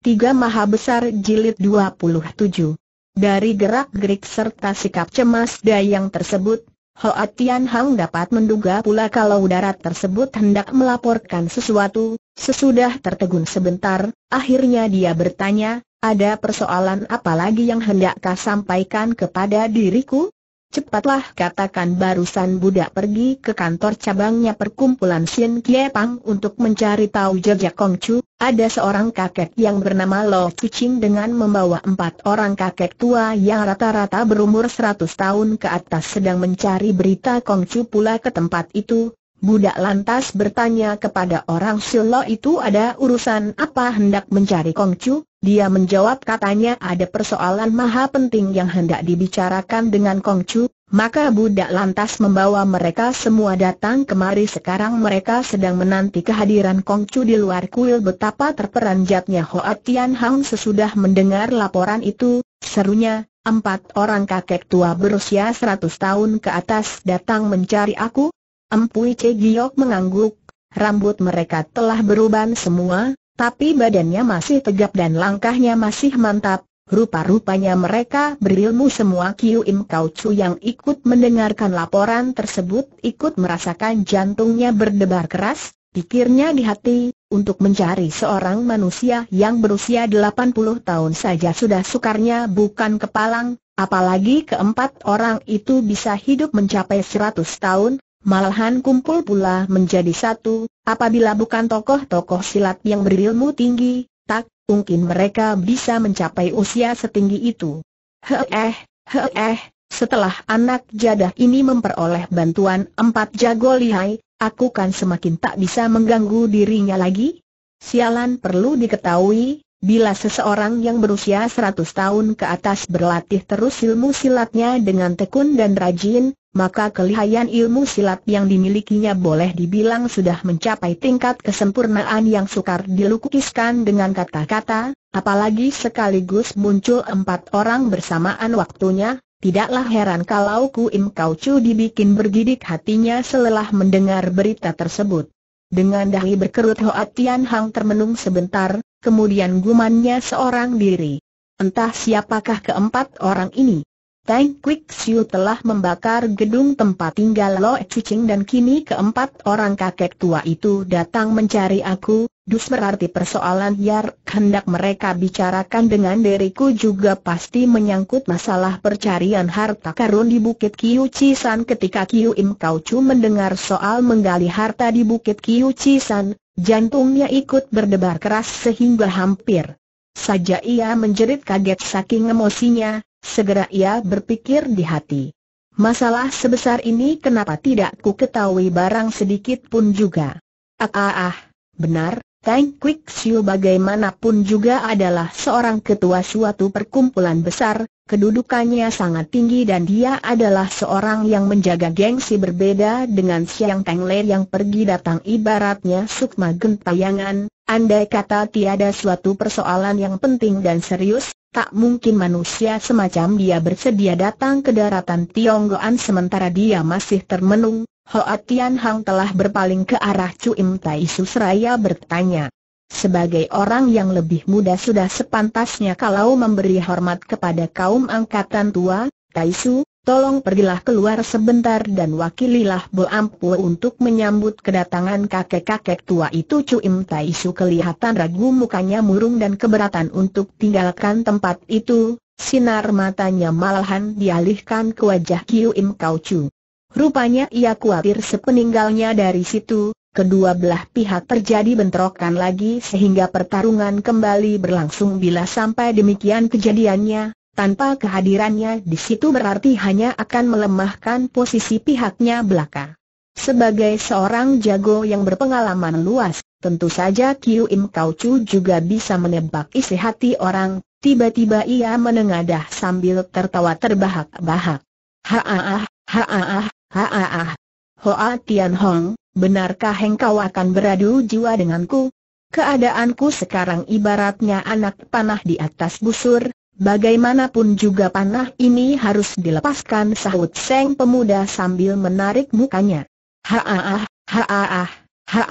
Tiga Maha Besar Jilid 27 Dari gerak-gerik serta sikap cemas Dayang tersebut, Hoa Tian Hang dapat menduga pula kalau darat tersebut hendak melaporkan sesuatu, sesudah tertegun sebentar, akhirnya dia bertanya, ada persoalan apa lagi yang hendakkah sampaikan kepada diriku? Cepatlah katakan barusan budak pergi ke kantor cabangnya perkumpulan Sien Kie Pang untuk mencari tahu jejak Kong Chu. Ada seorang kakek yang bernama Lo Cucing dengan membawa empat orang kakek tua yang rata-rata berumur seratus tahun ke atas sedang mencari berita Kong Chu pula ke tempat itu. Budak lantas bertanya kepada orang Silo itu ada urusan apa hendak mencari Kongcu, dia menjawab katanya ada persoalan maha penting yang hendak dibicarakan dengan Kongcu, maka budak lantas membawa mereka semua datang kemari sekarang mereka sedang menanti kehadiran Kongcu di luar kuil betapa terperanjatnya Hoa Tian Hang sesudah mendengar laporan itu, serunya, empat orang kakek tua berusia seratus tahun ke atas datang mencari aku, Empui Giok mengangguk, rambut mereka telah beruban semua, tapi badannya masih tegap dan langkahnya masih mantap. Rupa-rupanya mereka berilmu semua Kiu Im Kau Chu yang ikut mendengarkan laporan tersebut ikut merasakan jantungnya berdebar keras, pikirnya di hati, untuk mencari seorang manusia yang berusia 80 tahun saja sudah sukarnya bukan kepalang, apalagi keempat orang itu bisa hidup mencapai 100 tahun, Malahan kumpul pula menjadi satu, apabila bukan tokoh-tokoh silat yang berilmu tinggi, tak mungkin mereka bisa mencapai usia setinggi itu. Heeh, heeh, setelah anak jadah ini memperoleh bantuan empat jago lihai, aku kan semakin tak bisa mengganggu dirinya lagi. Sialan perlu diketahui, bila seseorang yang berusia 100 tahun ke atas berlatih terus ilmu silatnya dengan tekun dan rajin, maka kelihayan ilmu silat yang dimilikinya boleh dibilang sudah mencapai tingkat kesempurnaan yang sukar dilukiskan dengan kata-kata, apalagi sekaligus muncul empat orang bersamaan waktunya, tidaklah heran kalau im Kau Chu dibikin bergidik hatinya selelah mendengar berita tersebut. Dengan dahi berkerut Hoa Tian Hang termenung sebentar, kemudian gumannya seorang diri. Entah siapakah keempat orang ini. Tang Quick Siu telah membakar gedung tempat tinggal Lo Cucing dan kini keempat orang kakek tua itu datang mencari aku, dus berarti persoalan Yar hendak mereka bicarakan dengan diriku juga pasti menyangkut masalah percarian harta karun di Bukit Kiu Cisan ketika Kiu Im Kau Chu mendengar soal menggali harta di Bukit Kiu Cisan, jantungnya ikut berdebar keras sehingga hampir saja ia menjerit kaget saking emosinya, Segera ia berpikir di hati. Masalah sebesar ini kenapa tidak ku ketahui barang sedikit pun juga. Ah ah ah, benar, Tang Quick Siu bagaimanapun juga adalah seorang ketua suatu perkumpulan besar, kedudukannya sangat tinggi dan dia adalah seorang yang menjaga gengsi berbeda dengan Siang Tang Le yang pergi datang ibaratnya sukma gentayangan, andai kata tiada suatu persoalan yang penting dan serius, Tak mungkin manusia semacam dia bersedia datang ke daratan Tionggoan sementara dia masih termenung. Hoa Tian Hang telah berpaling ke arah Cuim Tai Su Seraya bertanya. Sebagai orang yang lebih muda sudah sepantasnya kalau memberi hormat kepada kaum angkatan tua, Tai Su, tolong pergilah keluar sebentar dan wakililah Bo Ampu untuk menyambut kedatangan kakek-kakek tua itu Cuim Tai Su kelihatan ragu mukanya murung dan keberatan untuk tinggalkan tempat itu, sinar matanya malahan dialihkan ke wajah Im Kau Chu. Rupanya ia khawatir sepeninggalnya dari situ, kedua belah pihak terjadi bentrokan lagi sehingga pertarungan kembali berlangsung bila sampai demikian kejadiannya, tanpa kehadirannya di situ berarti hanya akan melemahkan posisi pihaknya belaka. Sebagai seorang jago yang berpengalaman luas, tentu saja Kiu Im Kau Chu juga bisa menebak isi hati orang, tiba-tiba ia menengadah sambil tertawa terbahak-bahak. Haah, haah, haah. Hoa Tian Hong, benarkah engkau akan beradu jiwa denganku? Keadaanku sekarang ibaratnya anak panah di atas busur, Bagaimanapun juga panah ini harus dilepaskan sahut Seng pemuda sambil menarik mukanya. Haaah, haaah,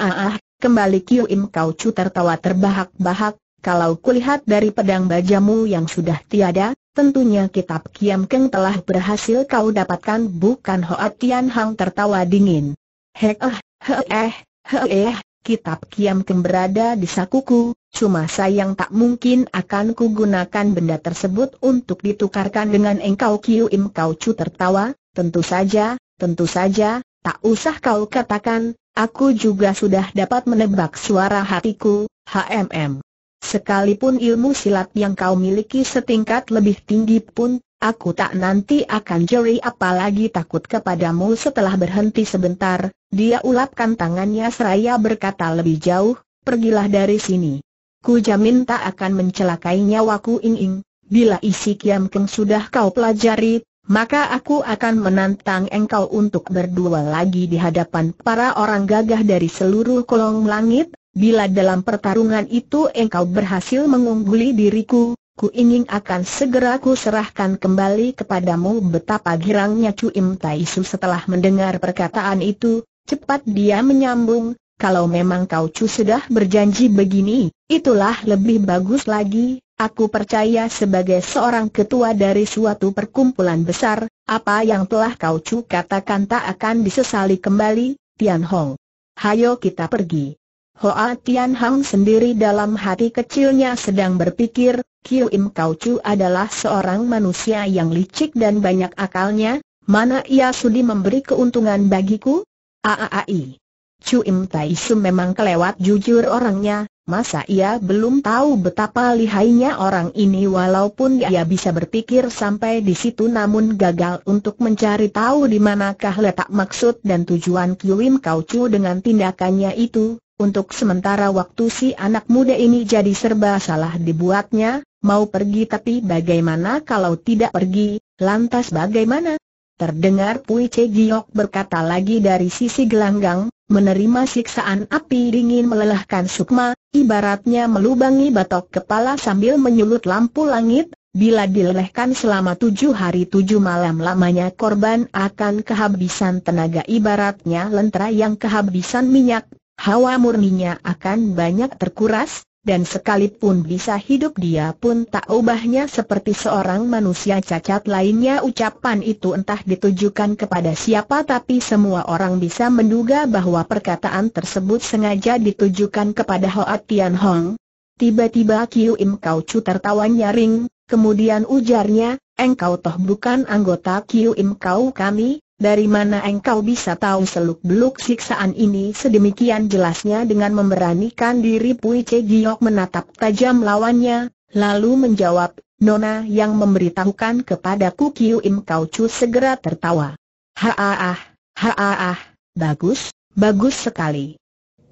ah kembali Kiu Im Kau Chu tertawa terbahak-bahak, kalau kulihat dari pedang bajamu yang sudah tiada, tentunya kitab Kiam Keng telah berhasil kau dapatkan bukan Hoa Tian Hang tertawa dingin. Hek ah he eh, he eh, kitab Kiam Keng berada di sakuku, Cuma sayang tak mungkin akan kugunakan benda tersebut untuk ditukarkan dengan engkau Kiu Im Kau Chu tertawa, tentu saja, tentu saja, tak usah kau katakan, aku juga sudah dapat menebak suara hatiku, HMM. Sekalipun ilmu silat yang kau miliki setingkat lebih tinggi pun, aku tak nanti akan jeri apalagi takut kepadamu setelah berhenti sebentar, dia ulapkan tangannya seraya berkata lebih jauh, pergilah dari sini. Ku jamin tak akan mencelakai nyawaku ing-ing. Bila isi Kiam Keng sudah kau pelajari, maka aku akan menantang engkau untuk berdua lagi di hadapan para orang gagah dari seluruh kolong langit. Bila dalam pertarungan itu engkau berhasil mengungguli diriku, ku ingin akan segera ku serahkan kembali kepadamu betapa girangnya Cuim Taisu setelah mendengar perkataan itu. Cepat dia menyambung, kalau memang kau cu sudah berjanji begini, itulah lebih bagus lagi, Aku percaya sebagai seorang ketua dari suatu perkumpulan besar, apa yang telah kau cu katakan tak akan disesali kembali, Tian Hong. Hayo kita pergi. Hoa Tian Hong sendiri dalam hati kecilnya sedang berpikir, Kiu Im Kau Chu adalah seorang manusia yang licik dan banyak akalnya, mana ia sudi memberi keuntungan bagiku? Aaai. Im Tai Su memang kelewat jujur orangnya, masa ia belum tahu betapa lihainya orang ini walaupun ia bisa berpikir sampai di situ namun gagal untuk mencari tahu di manakah letak maksud dan tujuan Im Kau Chu dengan tindakannya itu, untuk sementara waktu si anak muda ini jadi serba salah dibuatnya, mau pergi tapi bagaimana kalau tidak pergi, lantas bagaimana? Terdengar Pui Che Giok berkata lagi dari sisi gelanggang, menerima siksaan api dingin melelahkan sukma, ibaratnya melubangi batok kepala sambil menyulut lampu langit, bila dilelehkan selama tujuh hari tujuh malam lamanya korban akan kehabisan tenaga ibaratnya lentera yang kehabisan minyak, hawa murninya akan banyak terkuras, dan sekalipun bisa hidup dia pun tak ubahnya seperti seorang manusia cacat lainnya ucapan itu entah ditujukan kepada siapa tapi semua orang bisa menduga bahwa perkataan tersebut sengaja ditujukan kepada Hoa Tian Hong. Tiba-tiba Kiu Im Kau Chu tertawa nyaring, kemudian ujarnya, engkau toh bukan anggota Kiu Im Kau kami, dari mana engkau bisa tahu seluk-beluk siksaan ini sedemikian jelasnya dengan memberanikan diri Pui Che Giok menatap tajam lawannya, lalu menjawab, Nona yang memberitahukan kepadaku Kiu Im Kau Chu segera tertawa. Haaah, haaah, bagus, bagus sekali.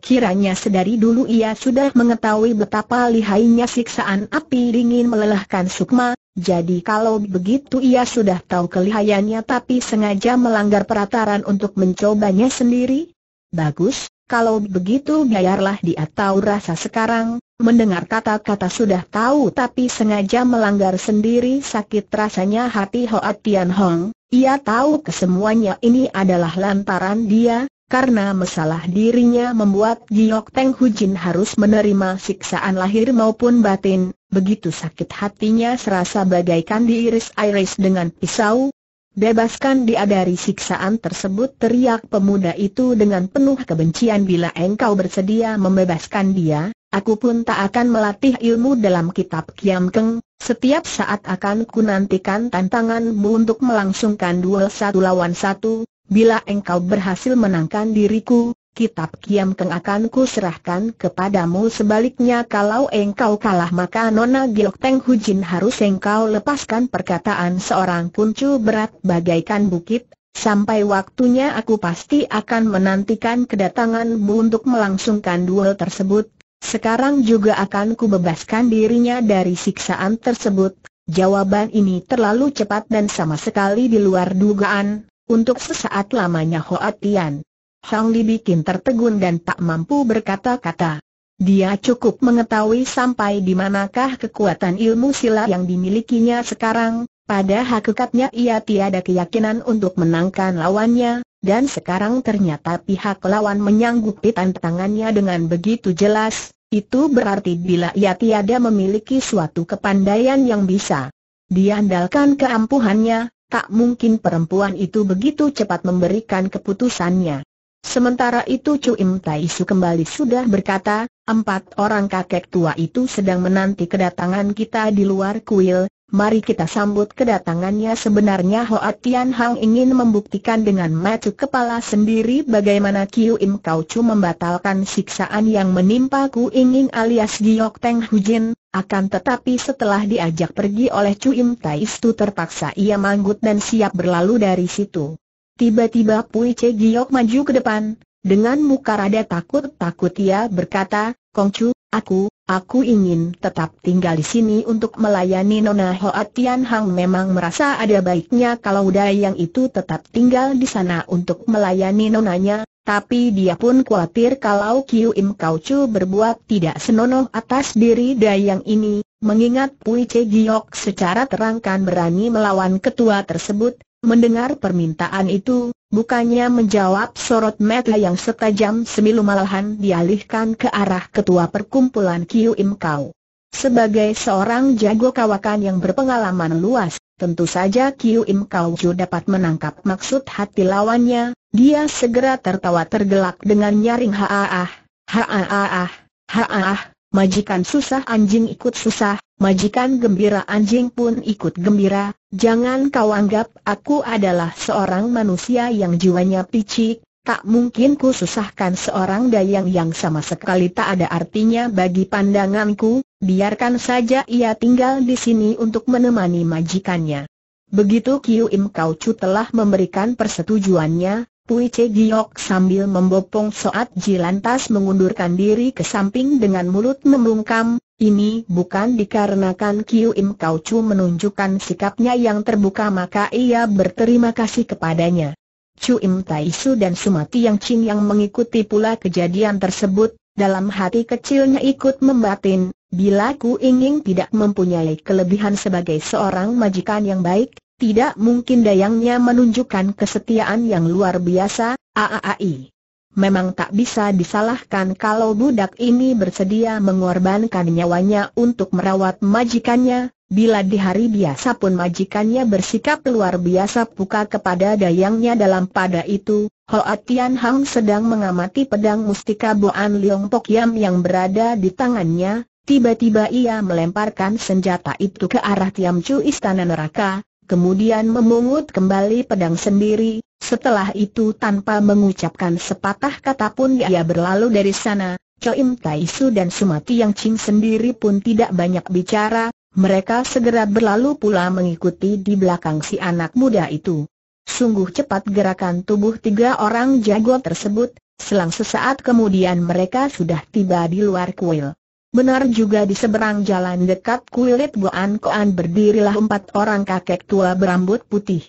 Kiranya sedari dulu ia sudah mengetahui betapa lihainya siksaan api dingin melelahkan sukma, jadi kalau begitu ia sudah tahu kelihayannya tapi sengaja melanggar perataran untuk mencobanya sendiri? Bagus, kalau begitu biarlah dia tahu rasa sekarang, mendengar kata-kata sudah tahu tapi sengaja melanggar sendiri sakit rasanya hati Hoa Tian Hong. Ia tahu kesemuanya ini adalah lantaran dia, karena masalah dirinya membuat Giok Teng Jin harus menerima siksaan lahir maupun batin, begitu sakit hatinya serasa bagaikan diiris-iris dengan pisau. Bebaskan dia dari siksaan tersebut teriak pemuda itu dengan penuh kebencian bila engkau bersedia membebaskan dia, aku pun tak akan melatih ilmu dalam kitab Kiam Keng, setiap saat akan ku nantikan tantanganmu untuk melangsungkan duel satu lawan satu, Bila engkau berhasil menangkan diriku, kitab Kiam Keng akan ku serahkan kepadamu sebaliknya kalau engkau kalah maka Nona Giok Teng Hujin harus engkau lepaskan perkataan seorang kuncu berat bagaikan bukit, sampai waktunya aku pasti akan menantikan kedatanganmu untuk melangsungkan duel tersebut, sekarang juga akan ku bebaskan dirinya dari siksaan tersebut, jawaban ini terlalu cepat dan sama sekali di luar dugaan, untuk sesaat lamanya Hoa Tian Hang Li bikin tertegun dan tak mampu berkata-kata. Dia cukup mengetahui sampai di manakah kekuatan ilmu silat yang dimilikinya sekarang, pada hakikatnya ia tiada keyakinan untuk menangkan lawannya, dan sekarang ternyata pihak lawan menyanggupi tantangannya dengan begitu jelas, itu berarti bila ia tiada memiliki suatu kepandaian yang bisa diandalkan keampuhannya, tak mungkin perempuan itu begitu cepat memberikan keputusannya. Sementara itu Chu Im Su kembali sudah berkata, empat orang kakek tua itu sedang menanti kedatangan kita di luar kuil, mari kita sambut kedatangannya sebenarnya Hoa Tian Hang ingin membuktikan dengan matuk kepala sendiri bagaimana Kiu Im Kau Chu membatalkan siksaan yang menimpa Ku Inging alias Giok Teng Hujin, akan tetapi setelah diajak pergi oleh Chu Im Tai Stu terpaksa ia manggut dan siap berlalu dari situ. Tiba-tiba Pui Che Giok maju ke depan, dengan muka rada takut-takut ia berkata, Kongcu, aku, aku ingin tetap tinggal di sini untuk melayani Nona Hoa Tian Hang memang merasa ada baiknya kalau Dayang itu tetap tinggal di sana untuk melayani nonanya, tapi dia pun khawatir kalau Kiu Im Kau berbuat tidak senonoh atas diri Dayang ini, mengingat Pui Che Giok secara terangkan berani melawan ketua tersebut, Mendengar permintaan itu, bukannya menjawab sorot mata yang setajam semilu malahan dialihkan ke arah ketua perkumpulan Kiu Im Kau. Sebagai seorang jago kawakan yang berpengalaman luas, tentu saja Kiu Im Kau Ju dapat menangkap maksud hati lawannya, dia segera tertawa tergelak dengan nyaring haaah, haaah, haaah, majikan susah anjing ikut susah, Majikan gembira anjing pun ikut gembira, jangan kau anggap aku adalah seorang manusia yang jiwanya picik, tak mungkin ku susahkan seorang dayang yang sama sekali tak ada artinya bagi pandanganku, biarkan saja ia tinggal di sini untuk menemani majikannya. Begitu Kiu Im Kau Chu telah memberikan persetujuannya, Pui Che Giok sambil membopong Soat Ji lantas mengundurkan diri ke samping dengan mulut membungkam, ini bukan dikarenakan Kiu Im Kau Chu menunjukkan sikapnya yang terbuka maka ia berterima kasih kepadanya. Chu Im Tai Su dan Sumati Yang Ching yang mengikuti pula kejadian tersebut, dalam hati kecilnya ikut membatin, bila Ku ingin tidak mempunyai kelebihan sebagai seorang majikan yang baik, tidak mungkin dayangnya menunjukkan kesetiaan yang luar biasa, AAAI. Memang tak bisa disalahkan kalau budak ini bersedia mengorbankan nyawanya untuk merawat majikannya, bila di hari biasa pun majikannya bersikap luar biasa buka kepada dayangnya dalam pada itu, Hoa Tian Hang sedang mengamati pedang mustika Boan Leong Pok Yam yang berada di tangannya, tiba-tiba ia melemparkan senjata itu ke arah Tiam Chu Istana Neraka, kemudian memungut kembali pedang sendiri, setelah itu tanpa mengucapkan sepatah kata pun dia berlalu dari sana, Choim Taisu dan Sumati Yang cing sendiri pun tidak banyak bicara, mereka segera berlalu pula mengikuti di belakang si anak muda itu. Sungguh cepat gerakan tubuh tiga orang jago tersebut, selang sesaat kemudian mereka sudah tiba di luar kuil. Benar juga di seberang jalan dekat kuilit Goan Koan berdirilah empat orang kakek tua berambut putih.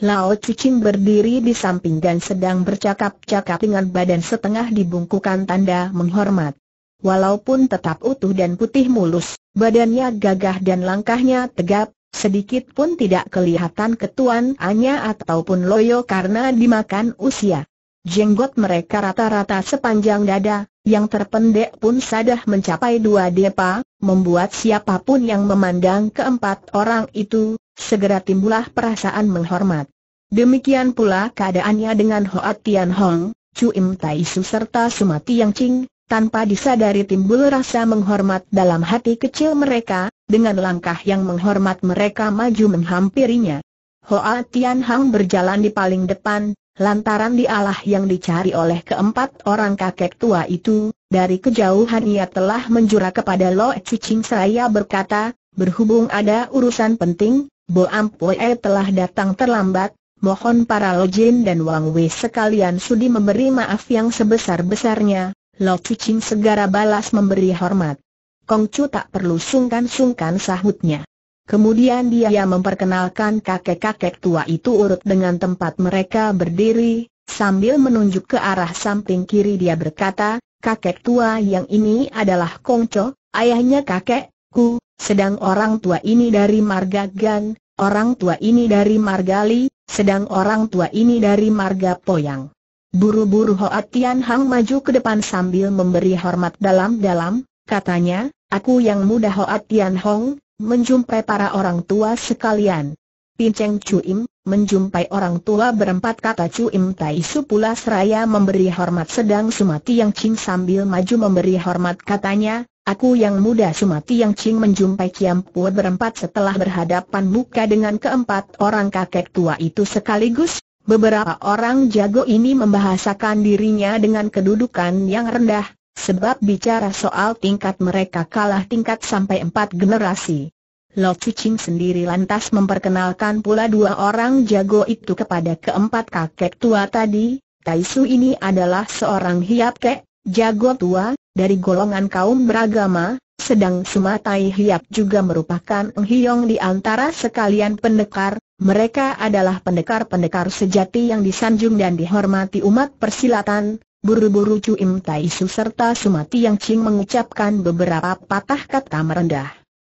Lao Cucing berdiri di samping dan sedang bercakap-cakap dengan badan setengah dibungkukan tanda menghormat. Walaupun tetap utuh dan putih mulus, badannya gagah dan langkahnya tegap, sedikit pun tidak kelihatan ketuanannya ataupun loyo karena dimakan usia. Jenggot mereka rata-rata sepanjang dada, yang terpendek pun sadah mencapai dua depa, membuat siapapun yang memandang keempat orang itu, segera timbullah perasaan menghormat. Demikian pula keadaannya dengan Hoa Tian Hong, Chu Im Tai Su serta Sumati Yang Ching, tanpa disadari timbul rasa menghormat dalam hati kecil mereka, dengan langkah yang menghormat mereka maju menghampirinya. Hoa Tian Hong berjalan di paling depan, Lantaran dialah yang dicari oleh keempat orang kakek tua itu, dari kejauhan ia telah menjurah kepada Lo cucing saya berkata, berhubung ada urusan penting, Bo Ampue telah datang terlambat, mohon para Lojin dan Wang Wei sekalian sudi memberi maaf yang sebesar-besarnya, Lo cucing segera balas memberi hormat. Kong chu tak perlu sungkan-sungkan sahutnya. Kemudian dia memperkenalkan kakek-kakek tua itu urut dengan tempat mereka berdiri, sambil menunjuk ke arah samping kiri dia berkata, kakek tua yang ini adalah Kongco, ayahnya kakekku, sedang orang tua ini dari Marga Gan, orang tua ini dari Marga Li, sedang orang tua ini dari Marga Poyang. Buru-buru Hoa Tian Hang maju ke depan sambil memberi hormat dalam-dalam, katanya, aku yang muda Hoa Tian Hong, Menjumpai para orang tua sekalian. Pinceng Cuim, menjumpai orang tua berempat kata Cuim Tai Su pula seraya memberi hormat sedang Sumati Yang Cing sambil maju memberi hormat katanya, aku yang muda Sumati Yang Cing menjumpai Kiam Pu berempat setelah berhadapan muka dengan keempat orang kakek tua itu sekaligus, beberapa orang jago ini membahasakan dirinya dengan kedudukan yang rendah, Sebab bicara soal tingkat mereka kalah tingkat sampai empat generasi. Lo Cucing sendiri lantas memperkenalkan pula dua orang jago itu kepada keempat kakek tua tadi. Taisu ini adalah seorang hiap kek, jago tua, dari golongan kaum beragama, sedang Sumatai Hiap juga merupakan Enghiong di antara sekalian pendekar. Mereka adalah pendekar-pendekar sejati yang disanjung dan dihormati umat persilatan, Buru-buru Tai Su serta Sumati Yang Ching mengucapkan beberapa patah kata merendah.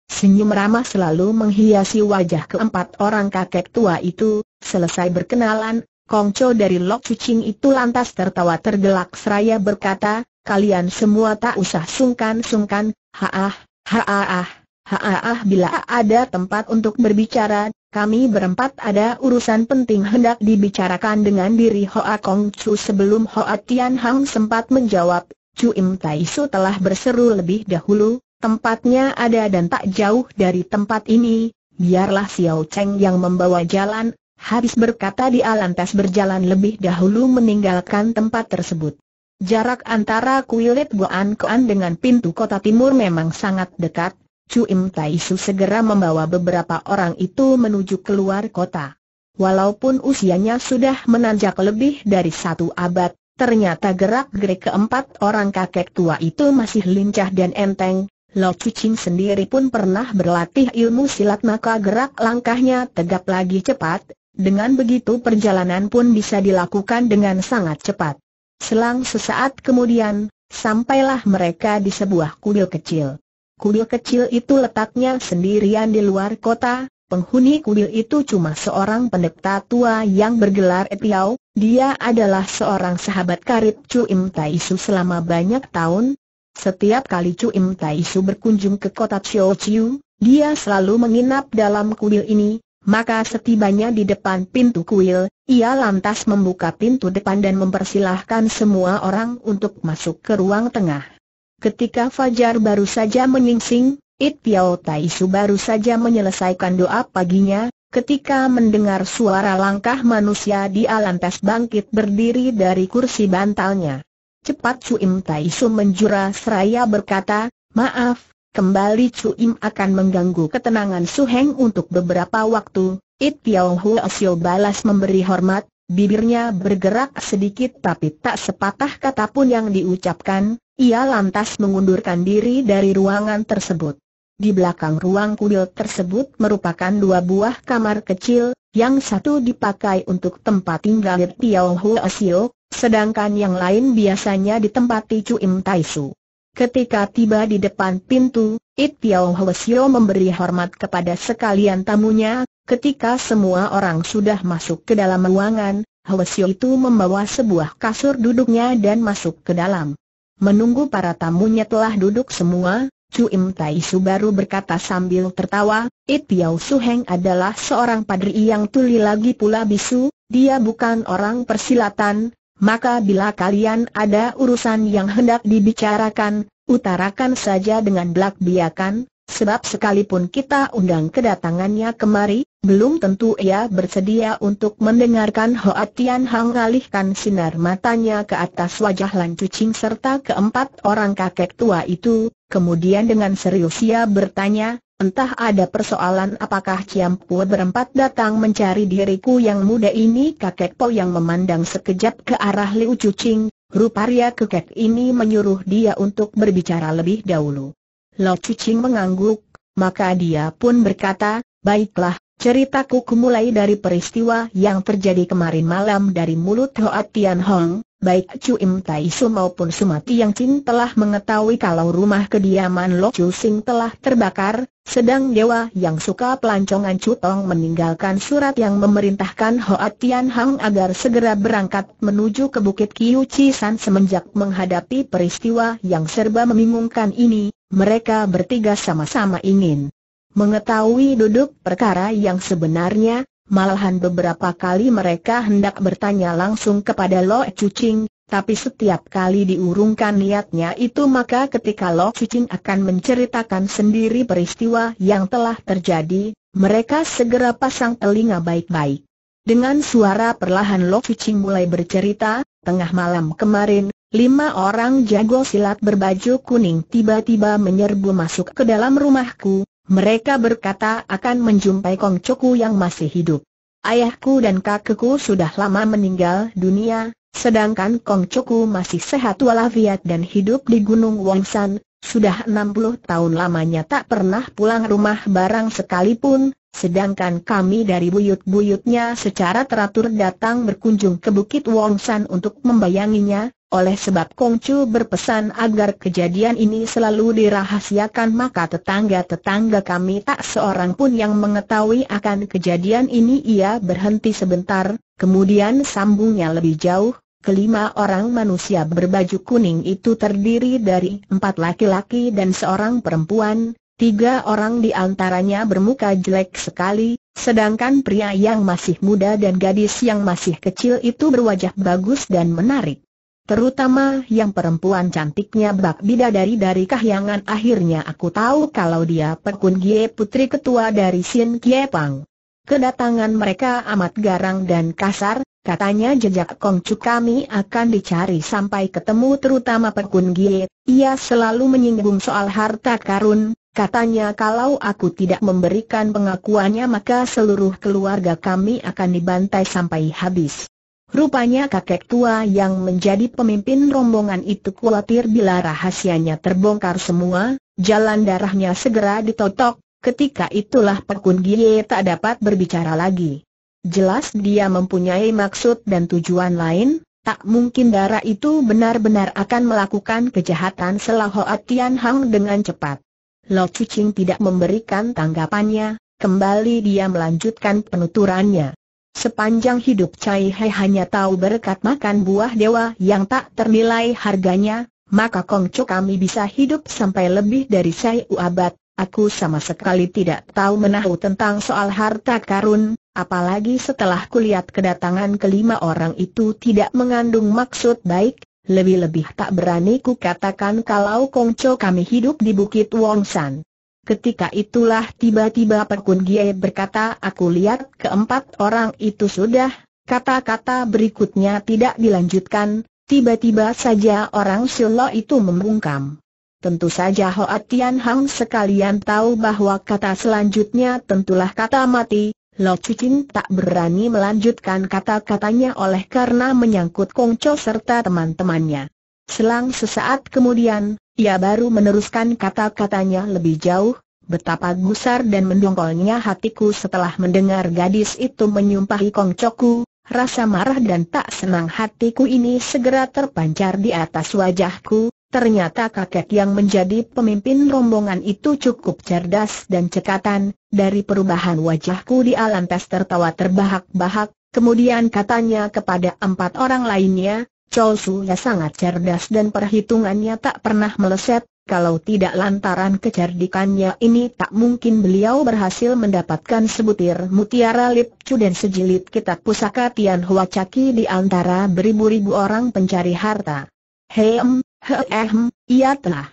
Senyum ramah selalu menghiasi wajah keempat orang kakek tua itu, selesai berkenalan, Kongco dari Lok Ching itu lantas tertawa tergelak seraya berkata, kalian semua tak usah sungkan-sungkan, haah, haah, Haah bila ada tempat untuk berbicara, kami berempat ada urusan penting hendak dibicarakan dengan diri Hoa Kong Chu sebelum Hoa Tian Hang sempat menjawab, Chu Im Tai Su telah berseru lebih dahulu, tempatnya ada dan tak jauh dari tempat ini, biarlah Xiao Cheng yang membawa jalan, habis berkata di lantas berjalan lebih dahulu meninggalkan tempat tersebut. Jarak antara kuilit Goan Koan dengan pintu kota timur memang sangat dekat, Cuim Taisu segera membawa beberapa orang itu menuju keluar kota. Walaupun usianya sudah menanjak lebih dari satu abad, ternyata gerak-gerik keempat orang kakek tua itu masih lincah dan enteng. Lo Ching sendiri pun pernah berlatih ilmu silat maka gerak langkahnya tegap lagi cepat, dengan begitu perjalanan pun bisa dilakukan dengan sangat cepat. Selang sesaat kemudian, sampailah mereka di sebuah kuil kecil. Kuil kecil itu letaknya sendirian di luar kota, penghuni kuil itu cuma seorang pendeta tua yang bergelar Etiau, dia adalah seorang sahabat karib Chu Im Su selama banyak tahun. Setiap kali Chu Im Su berkunjung ke kota Chiu Chiu, dia selalu menginap dalam kuil ini, maka setibanya di depan pintu kuil, ia lantas membuka pintu depan dan mempersilahkan semua orang untuk masuk ke ruang tengah. Ketika Fajar baru saja menyingsing, It Piao Tai Su baru saja menyelesaikan doa paginya, ketika mendengar suara langkah manusia di alantas bangkit berdiri dari kursi bantalnya. Cepat Tai Su menjura seraya berkata, maaf, kembali Cuim akan mengganggu ketenangan Su Heng untuk beberapa waktu. It Piao Hu Asio balas memberi hormat, bibirnya bergerak sedikit tapi tak sepatah kata pun yang diucapkan, ia lantas mengundurkan diri dari ruangan tersebut. Di belakang ruang kuil tersebut merupakan dua buah kamar kecil, yang satu dipakai untuk tempat tinggal Tiao Hua Asio, sedangkan yang lain biasanya ditempati Cuim Tai Su. Ketika tiba di depan pintu, It Tiao Hua memberi hormat kepada sekalian tamunya, ketika semua orang sudah masuk ke dalam ruangan, Hua itu membawa sebuah kasur duduknya dan masuk ke dalam. Menunggu para tamunya telah duduk semua, Chu Im Tai Su baru berkata sambil tertawa, It Piao Su Heng adalah seorang padri yang tuli lagi pula bisu, dia bukan orang persilatan, maka bila kalian ada urusan yang hendak dibicarakan, utarakan saja dengan belak biakan, Sebab sekalipun kita undang kedatangannya kemari, belum tentu ia bersedia untuk mendengarkan Hoa Tian Hang alihkan sinar matanya ke atas wajah Lan Cucing serta keempat orang kakek tua itu, kemudian dengan serius ia bertanya, Entah ada persoalan apakah Ciampu berempat datang mencari diriku yang muda ini kakek Po yang memandang sekejap ke arah Liu Cucing, ruparia kakek ini menyuruh dia untuk berbicara lebih dahulu. Lo Cucing mengangguk, maka dia pun berkata, baiklah, ceritaku kumulai dari peristiwa yang terjadi kemarin malam dari mulut Hoa Tian Hong, baik Chu Im Tai Su maupun Sumati Yang Cing telah mengetahui kalau rumah kediaman Lo Cicing telah terbakar, sedang Dewa Yang suka pelancongan Chu Tong meninggalkan surat yang memerintahkan Hoa Tian Hong agar segera berangkat menuju ke Bukit Kiu Chi semenjak menghadapi peristiwa yang serba membingungkan ini mereka bertiga sama-sama ingin mengetahui duduk perkara yang sebenarnya, malahan beberapa kali mereka hendak bertanya langsung kepada Lo Cucing, tapi setiap kali diurungkan niatnya itu maka ketika Lo Cucing akan menceritakan sendiri peristiwa yang telah terjadi, mereka segera pasang telinga baik-baik. Dengan suara perlahan Lo Cucing mulai bercerita, tengah malam kemarin, Lima orang jago silat berbaju kuning tiba-tiba menyerbu masuk ke dalam rumahku. Mereka berkata akan menjumpai Kong Choku yang masih hidup. Ayahku dan kakekku sudah lama meninggal dunia, sedangkan Kong Choku masih sehat walafiat dan hidup di Gunung Wangsan. Sudah enam puluh tahun lamanya tak pernah pulang rumah barang sekalipun, sedangkan kami dari buyut-buyutnya secara teratur datang berkunjung ke Bukit Wongsan untuk membayanginya, oleh sebab Kongcu berpesan agar kejadian ini selalu dirahasiakan maka tetangga-tetangga kami tak seorang pun yang mengetahui akan kejadian ini ia berhenti sebentar, kemudian sambungnya lebih jauh, kelima orang manusia berbaju kuning itu terdiri dari empat laki-laki dan seorang perempuan, Tiga orang di antaranya bermuka jelek sekali, sedangkan pria yang masih muda dan gadis yang masih kecil itu berwajah bagus dan menarik. Terutama yang perempuan cantiknya bak bidadari dari kahyangan akhirnya aku tahu kalau dia Pekun Gie putri ketua dari Sin Gie Pang. Kedatangan mereka amat garang dan kasar, katanya jejak Kongcu kami akan dicari sampai ketemu terutama Pekun Gie. Ia selalu menyinggung soal harta karun, Katanya kalau aku tidak memberikan pengakuannya maka seluruh keluarga kami akan dibantai sampai habis. Rupanya kakek tua yang menjadi pemimpin rombongan itu khawatir bila rahasianya terbongkar semua, jalan darahnya segera ditotok, ketika itulah Pekun Gie tak dapat berbicara lagi. Jelas dia mempunyai maksud dan tujuan lain, tak mungkin darah itu benar-benar akan melakukan kejahatan selah Tian Hang dengan cepat. Lo Cucing tidak memberikan tanggapannya, kembali dia melanjutkan penuturannya. Sepanjang hidup Cai He hanya tahu berkat makan buah dewa yang tak ternilai harganya, maka Kongcu kami bisa hidup sampai lebih dari sayu abad. Aku sama sekali tidak tahu menahu tentang soal harta karun, apalagi setelah kulihat kedatangan kelima orang itu tidak mengandung maksud baik, lebih-lebih tak berani ku katakan kalau Kongco kami hidup di Bukit Wongsan. Ketika itulah tiba-tiba Perkun Gie berkata aku lihat keempat orang itu sudah, kata-kata berikutnya tidak dilanjutkan, tiba-tiba saja orang Silo itu membungkam. Tentu saja Hoa Tian Hang sekalian tahu bahwa kata selanjutnya tentulah kata mati, Lo Cucin tak berani melanjutkan kata-katanya oleh karena menyangkut Kongco serta teman-temannya. Selang sesaat kemudian, ia baru meneruskan kata-katanya lebih jauh, betapa gusar dan mendongkolnya hatiku setelah mendengar gadis itu menyumpahi Kongcoku, rasa marah dan tak senang hatiku ini segera terpancar di atas wajahku, Ternyata kakek yang menjadi pemimpin rombongan itu cukup cerdas dan cekatan, dari perubahan wajahku di alam tertawa terbahak-bahak, kemudian katanya kepada empat orang lainnya, Su ya sangat cerdas dan perhitungannya tak pernah meleset, kalau tidak lantaran kecerdikannya ini tak mungkin beliau berhasil mendapatkan sebutir mutiara lip cu dan sejilid kitab pusaka Tian Hua Caki di antara beribu-ribu orang pencari harta. Hem, hem, ehm, ia telah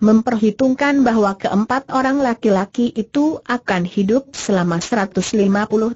memperhitungkan bahwa keempat orang laki-laki itu akan hidup selama 150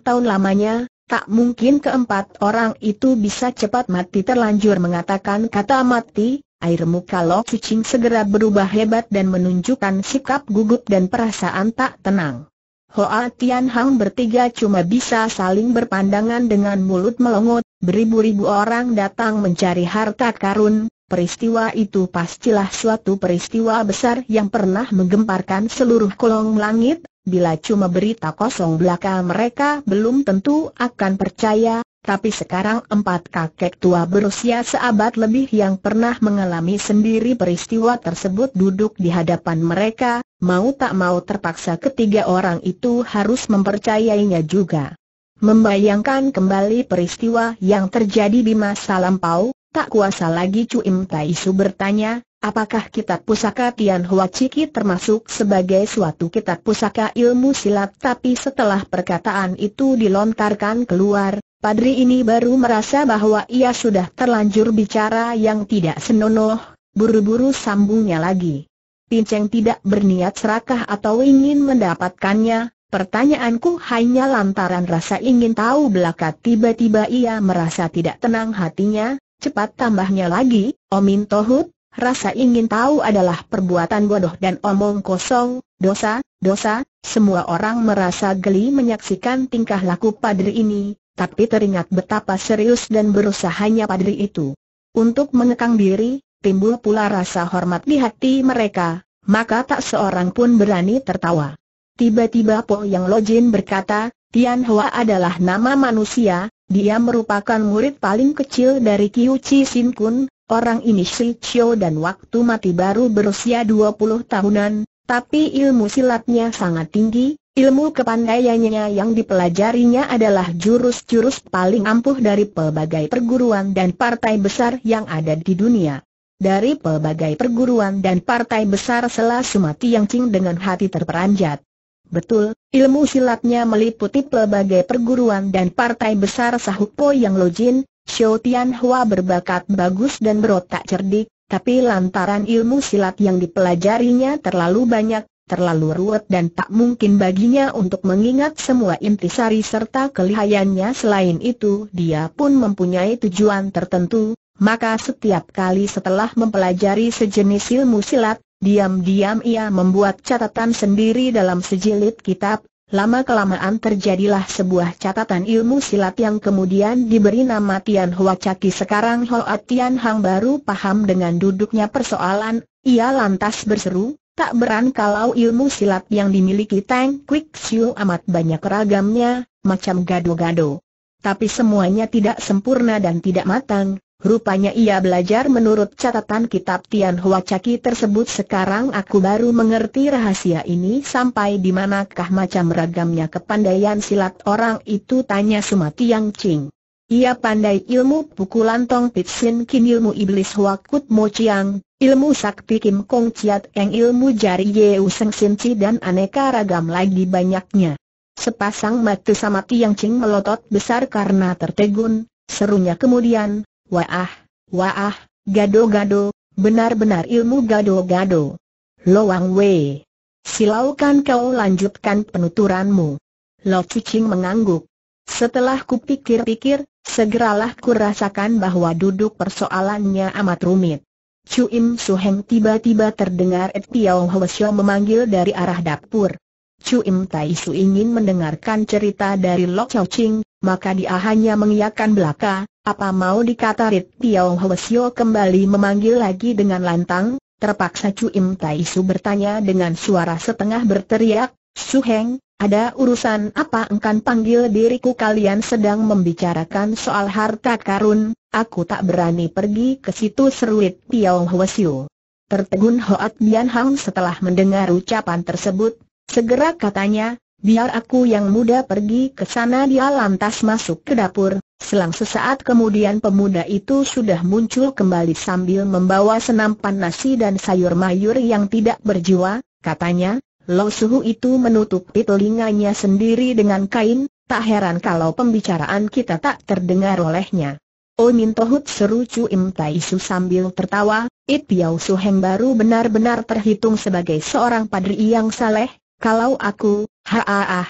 tahun lamanya, Tak mungkin keempat orang itu bisa cepat mati terlanjur mengatakan kata mati, air muka Lo segera berubah hebat dan menunjukkan sikap gugup dan perasaan tak tenang. Hoa Tian Hang bertiga cuma bisa saling berpandangan dengan mulut melongot, beribu-ribu orang datang mencari harta karun, peristiwa itu pastilah suatu peristiwa besar yang pernah menggemparkan seluruh kolong langit, Bila cuma berita kosong belaka mereka belum tentu akan percaya, tapi sekarang empat kakek tua berusia seabad lebih yang pernah mengalami sendiri peristiwa tersebut duduk di hadapan mereka, mau tak mau terpaksa ketiga orang itu harus mempercayainya juga. Membayangkan kembali peristiwa yang terjadi di masa lampau, tak kuasa lagi cuim Taisu bertanya, Apakah kitab pusaka Tian Hua Ciki termasuk sebagai suatu kitab pusaka ilmu silat tapi setelah perkataan itu dilontarkan keluar, Padri ini baru merasa bahwa ia sudah terlanjur bicara yang tidak senonoh, buru-buru sambungnya lagi. Pinceng tidak berniat serakah atau ingin mendapatkannya, pertanyaanku hanya lantaran rasa ingin tahu belaka tiba-tiba ia merasa tidak tenang hatinya, cepat tambahnya lagi, Omin Tohut, Rasa ingin tahu adalah perbuatan bodoh dan omong kosong, dosa, dosa, semua orang merasa geli menyaksikan tingkah laku padri ini, tapi teringat betapa serius dan berusahanya padri itu. Untuk mengekang diri, timbul pula rasa hormat di hati mereka, maka tak seorang pun berani tertawa. Tiba-tiba Po Yang Lojin berkata, Tian Hua adalah nama manusia, dia merupakan murid paling kecil dari Kiu Chi Sin Kun, Orang ini si Chiu dan waktu mati baru berusia 20 tahunan, tapi ilmu silatnya sangat tinggi, ilmu kepandaiannya yang dipelajarinya adalah jurus-jurus paling ampuh dari pelbagai perguruan dan partai besar yang ada di dunia. Dari pelbagai perguruan dan partai besar Selah Sumati yang cing dengan hati terperanjat. Betul, ilmu silatnya meliputi pelbagai perguruan dan partai besar Sahupo yang Lojin, Xiao Tianhua berbakat bagus dan berotak cerdik, tapi lantaran ilmu silat yang dipelajarinya terlalu banyak, terlalu ruwet dan tak mungkin baginya untuk mengingat semua intisari serta kelihayannya selain itu dia pun mempunyai tujuan tertentu, maka setiap kali setelah mempelajari sejenis ilmu silat, diam-diam ia membuat catatan sendiri dalam sejilid kitab, Lama-kelamaan terjadilah sebuah catatan ilmu silat yang kemudian diberi nama Tian Hua Caki sekarang Hoa Tian Hang baru paham dengan duduknya persoalan, ia lantas berseru, tak beran kalau ilmu silat yang dimiliki Tang Quick Siu amat banyak ragamnya, macam gado-gado. Tapi semuanya tidak sempurna dan tidak matang, Rupanya ia belajar menurut catatan kitab Tian Hua Caki tersebut sekarang aku baru mengerti rahasia ini sampai di manakah macam ragamnya kepandaian silat orang itu tanya Sumati Yang Ching. Ia pandai ilmu pukulan Tong Pitsin Kin ilmu iblis Hua Kut Mo Chiang, ilmu sakti Kim Kong Chiat Eng ilmu jari Ye U Seng Sin Chi dan aneka ragam lagi banyaknya. Sepasang mata Sumati Yang Ching melotot besar karena tertegun, serunya kemudian, Wah, wah, gado-gado, benar-benar ilmu gado-gado. Loang Wei. Silaukan kau lanjutkan penuturanmu. Lo Cucing mengangguk. Setelah kupikir-pikir, segeralah kurasakan bahwa duduk persoalannya amat rumit. Chu Im Suheng tiba-tiba terdengar Ed Piao Hwasyo memanggil dari arah dapur. Chu Im Tai Su ingin mendengarkan cerita dari Lok Chow Ching, maka dia hanya mengiyakan belaka, apa mau dikata Rit Piao Hwasyo kembali memanggil lagi dengan lantang, terpaksa Chu Im Tai Su bertanya dengan suara setengah berteriak, Su Heng, ada urusan apa engkan panggil diriku kalian sedang membicarakan soal harta karun, aku tak berani pergi ke situ seru Rit Tiao Hwasyo. Tertegun Hoat Bian Hang setelah mendengar ucapan tersebut, segera katanya, biar aku yang muda pergi ke sana dia lantas masuk ke dapur, Selang sesaat kemudian pemuda itu sudah muncul kembali sambil membawa senampan nasi dan sayur mayur yang tidak berjiwa, katanya, Lo Suhu itu menutupi telinganya sendiri dengan kain, tak heran kalau pembicaraan kita tak terdengar olehnya. Oh Min Tohut seru Chu Im Tai Su sambil tertawa, It Piao Su Heng baru benar-benar terhitung sebagai seorang padri yang saleh, kalau aku, ha ah ah,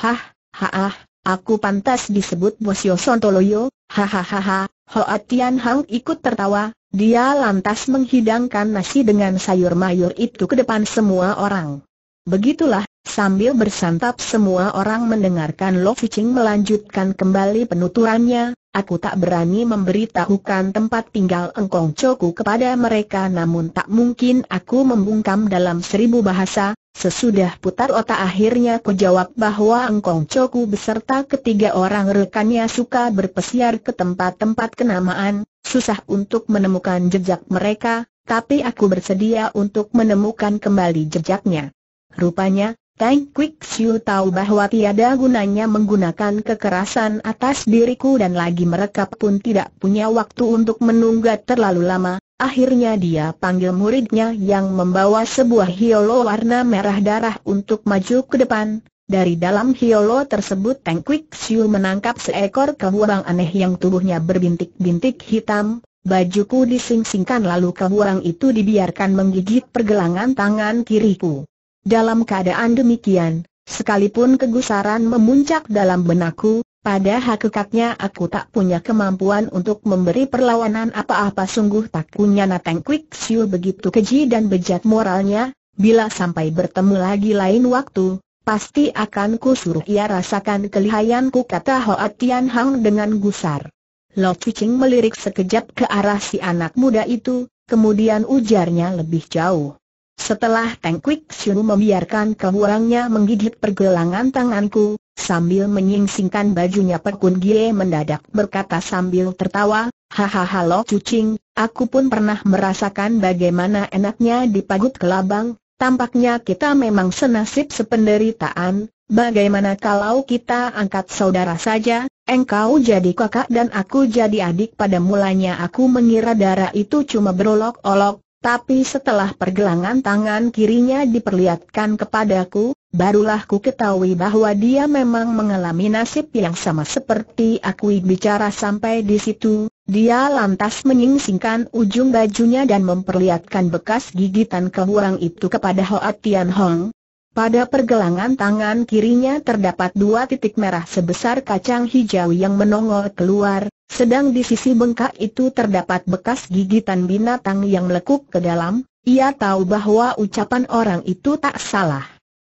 ha, ha ah, Aku pantas disebut bos Yosontoloyo, hahaha, Hoa Tian Hang ikut tertawa, dia lantas menghidangkan nasi dengan sayur mayur itu ke depan semua orang. Begitulah, sambil bersantap semua orang mendengarkan Lo Fiching melanjutkan kembali penuturannya, Aku tak berani memberitahukan tempat tinggal engkong coku kepada mereka namun tak mungkin aku membungkam dalam seribu bahasa, sesudah putar otak akhirnya ku jawab bahwa engkong coku beserta ketiga orang rekannya suka berpesiar ke tempat-tempat kenamaan, susah untuk menemukan jejak mereka, tapi aku bersedia untuk menemukan kembali jejaknya. Rupanya, Tai Quick Siu tahu bahwa tiada gunanya menggunakan kekerasan atas diriku dan lagi mereka pun tidak punya waktu untuk menunggat terlalu lama. Akhirnya dia panggil muridnya yang membawa sebuah hiolo warna merah darah untuk maju ke depan. Dari dalam hiolo tersebut Tank Quick Siu menangkap seekor kehuang aneh yang tubuhnya berbintik-bintik hitam, Bajuku disingsingkan lalu kehuang itu dibiarkan menggigit pergelangan tangan kiriku. Dalam keadaan demikian, sekalipun kegusaran memuncak dalam benakku, pada hakikatnya aku tak punya kemampuan untuk memberi perlawanan apa-apa sungguh tak punya Nateng quick Siu begitu keji dan bejat moralnya, bila sampai bertemu lagi lain waktu, pasti akan ku suruh ia rasakan kelihayanku kata Hoa Tian Hang dengan gusar. Lo Ching melirik sekejap ke arah si anak muda itu, kemudian ujarnya lebih jauh. Setelah Teng Kwik Siu membiarkan kekurangnya menggigit pergelangan tanganku, sambil menyingsingkan bajunya Perkun Gie mendadak berkata sambil tertawa, Hahaha lo cucing, aku pun pernah merasakan bagaimana enaknya dipagut ke labang, tampaknya kita memang senasib sependeritaan, bagaimana kalau kita angkat saudara saja, engkau jadi kakak dan aku jadi adik pada mulanya aku mengira darah itu cuma berolok-olok, tapi setelah pergelangan tangan kirinya diperlihatkan kepadaku, barulah ku ketahui bahwa dia memang mengalami nasib yang sama seperti aku bicara sampai di situ. Dia lantas menyingsingkan ujung bajunya dan memperlihatkan bekas gigitan keluang itu kepada Hoa Tian Hong, pada pergelangan tangan kirinya terdapat dua titik merah sebesar kacang hijau yang menongol keluar, sedang di sisi bengkak itu terdapat bekas gigitan binatang yang lekuk ke dalam, ia tahu bahwa ucapan orang itu tak salah.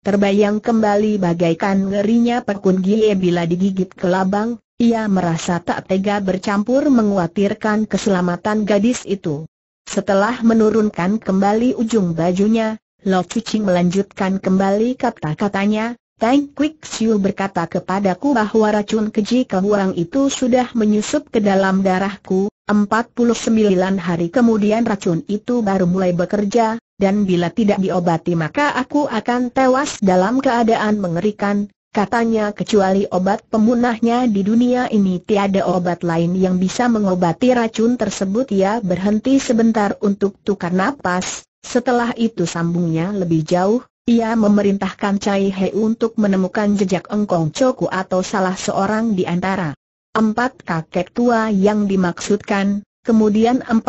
Terbayang kembali bagaikan ngerinya pekun gie bila digigit ke labang, ia merasa tak tega bercampur menguatirkan keselamatan gadis itu. Setelah menurunkan kembali ujung bajunya, Lo Kucing melanjutkan kembali kata-katanya, Tang Quick Siu berkata kepadaku bahwa racun keji kebuang itu sudah menyusup ke dalam darahku, Empat puluh sembilan hari kemudian racun itu baru mulai bekerja, dan bila tidak diobati maka aku akan tewas dalam keadaan mengerikan, katanya kecuali obat pemunahnya di dunia ini tiada obat lain yang bisa mengobati racun tersebut ia berhenti sebentar untuk tukar napas, setelah itu sambungnya lebih jauh, ia memerintahkan Cai He untuk menemukan jejak Engkong Choku atau salah seorang di antara empat kakek tua yang dimaksudkan, kemudian 40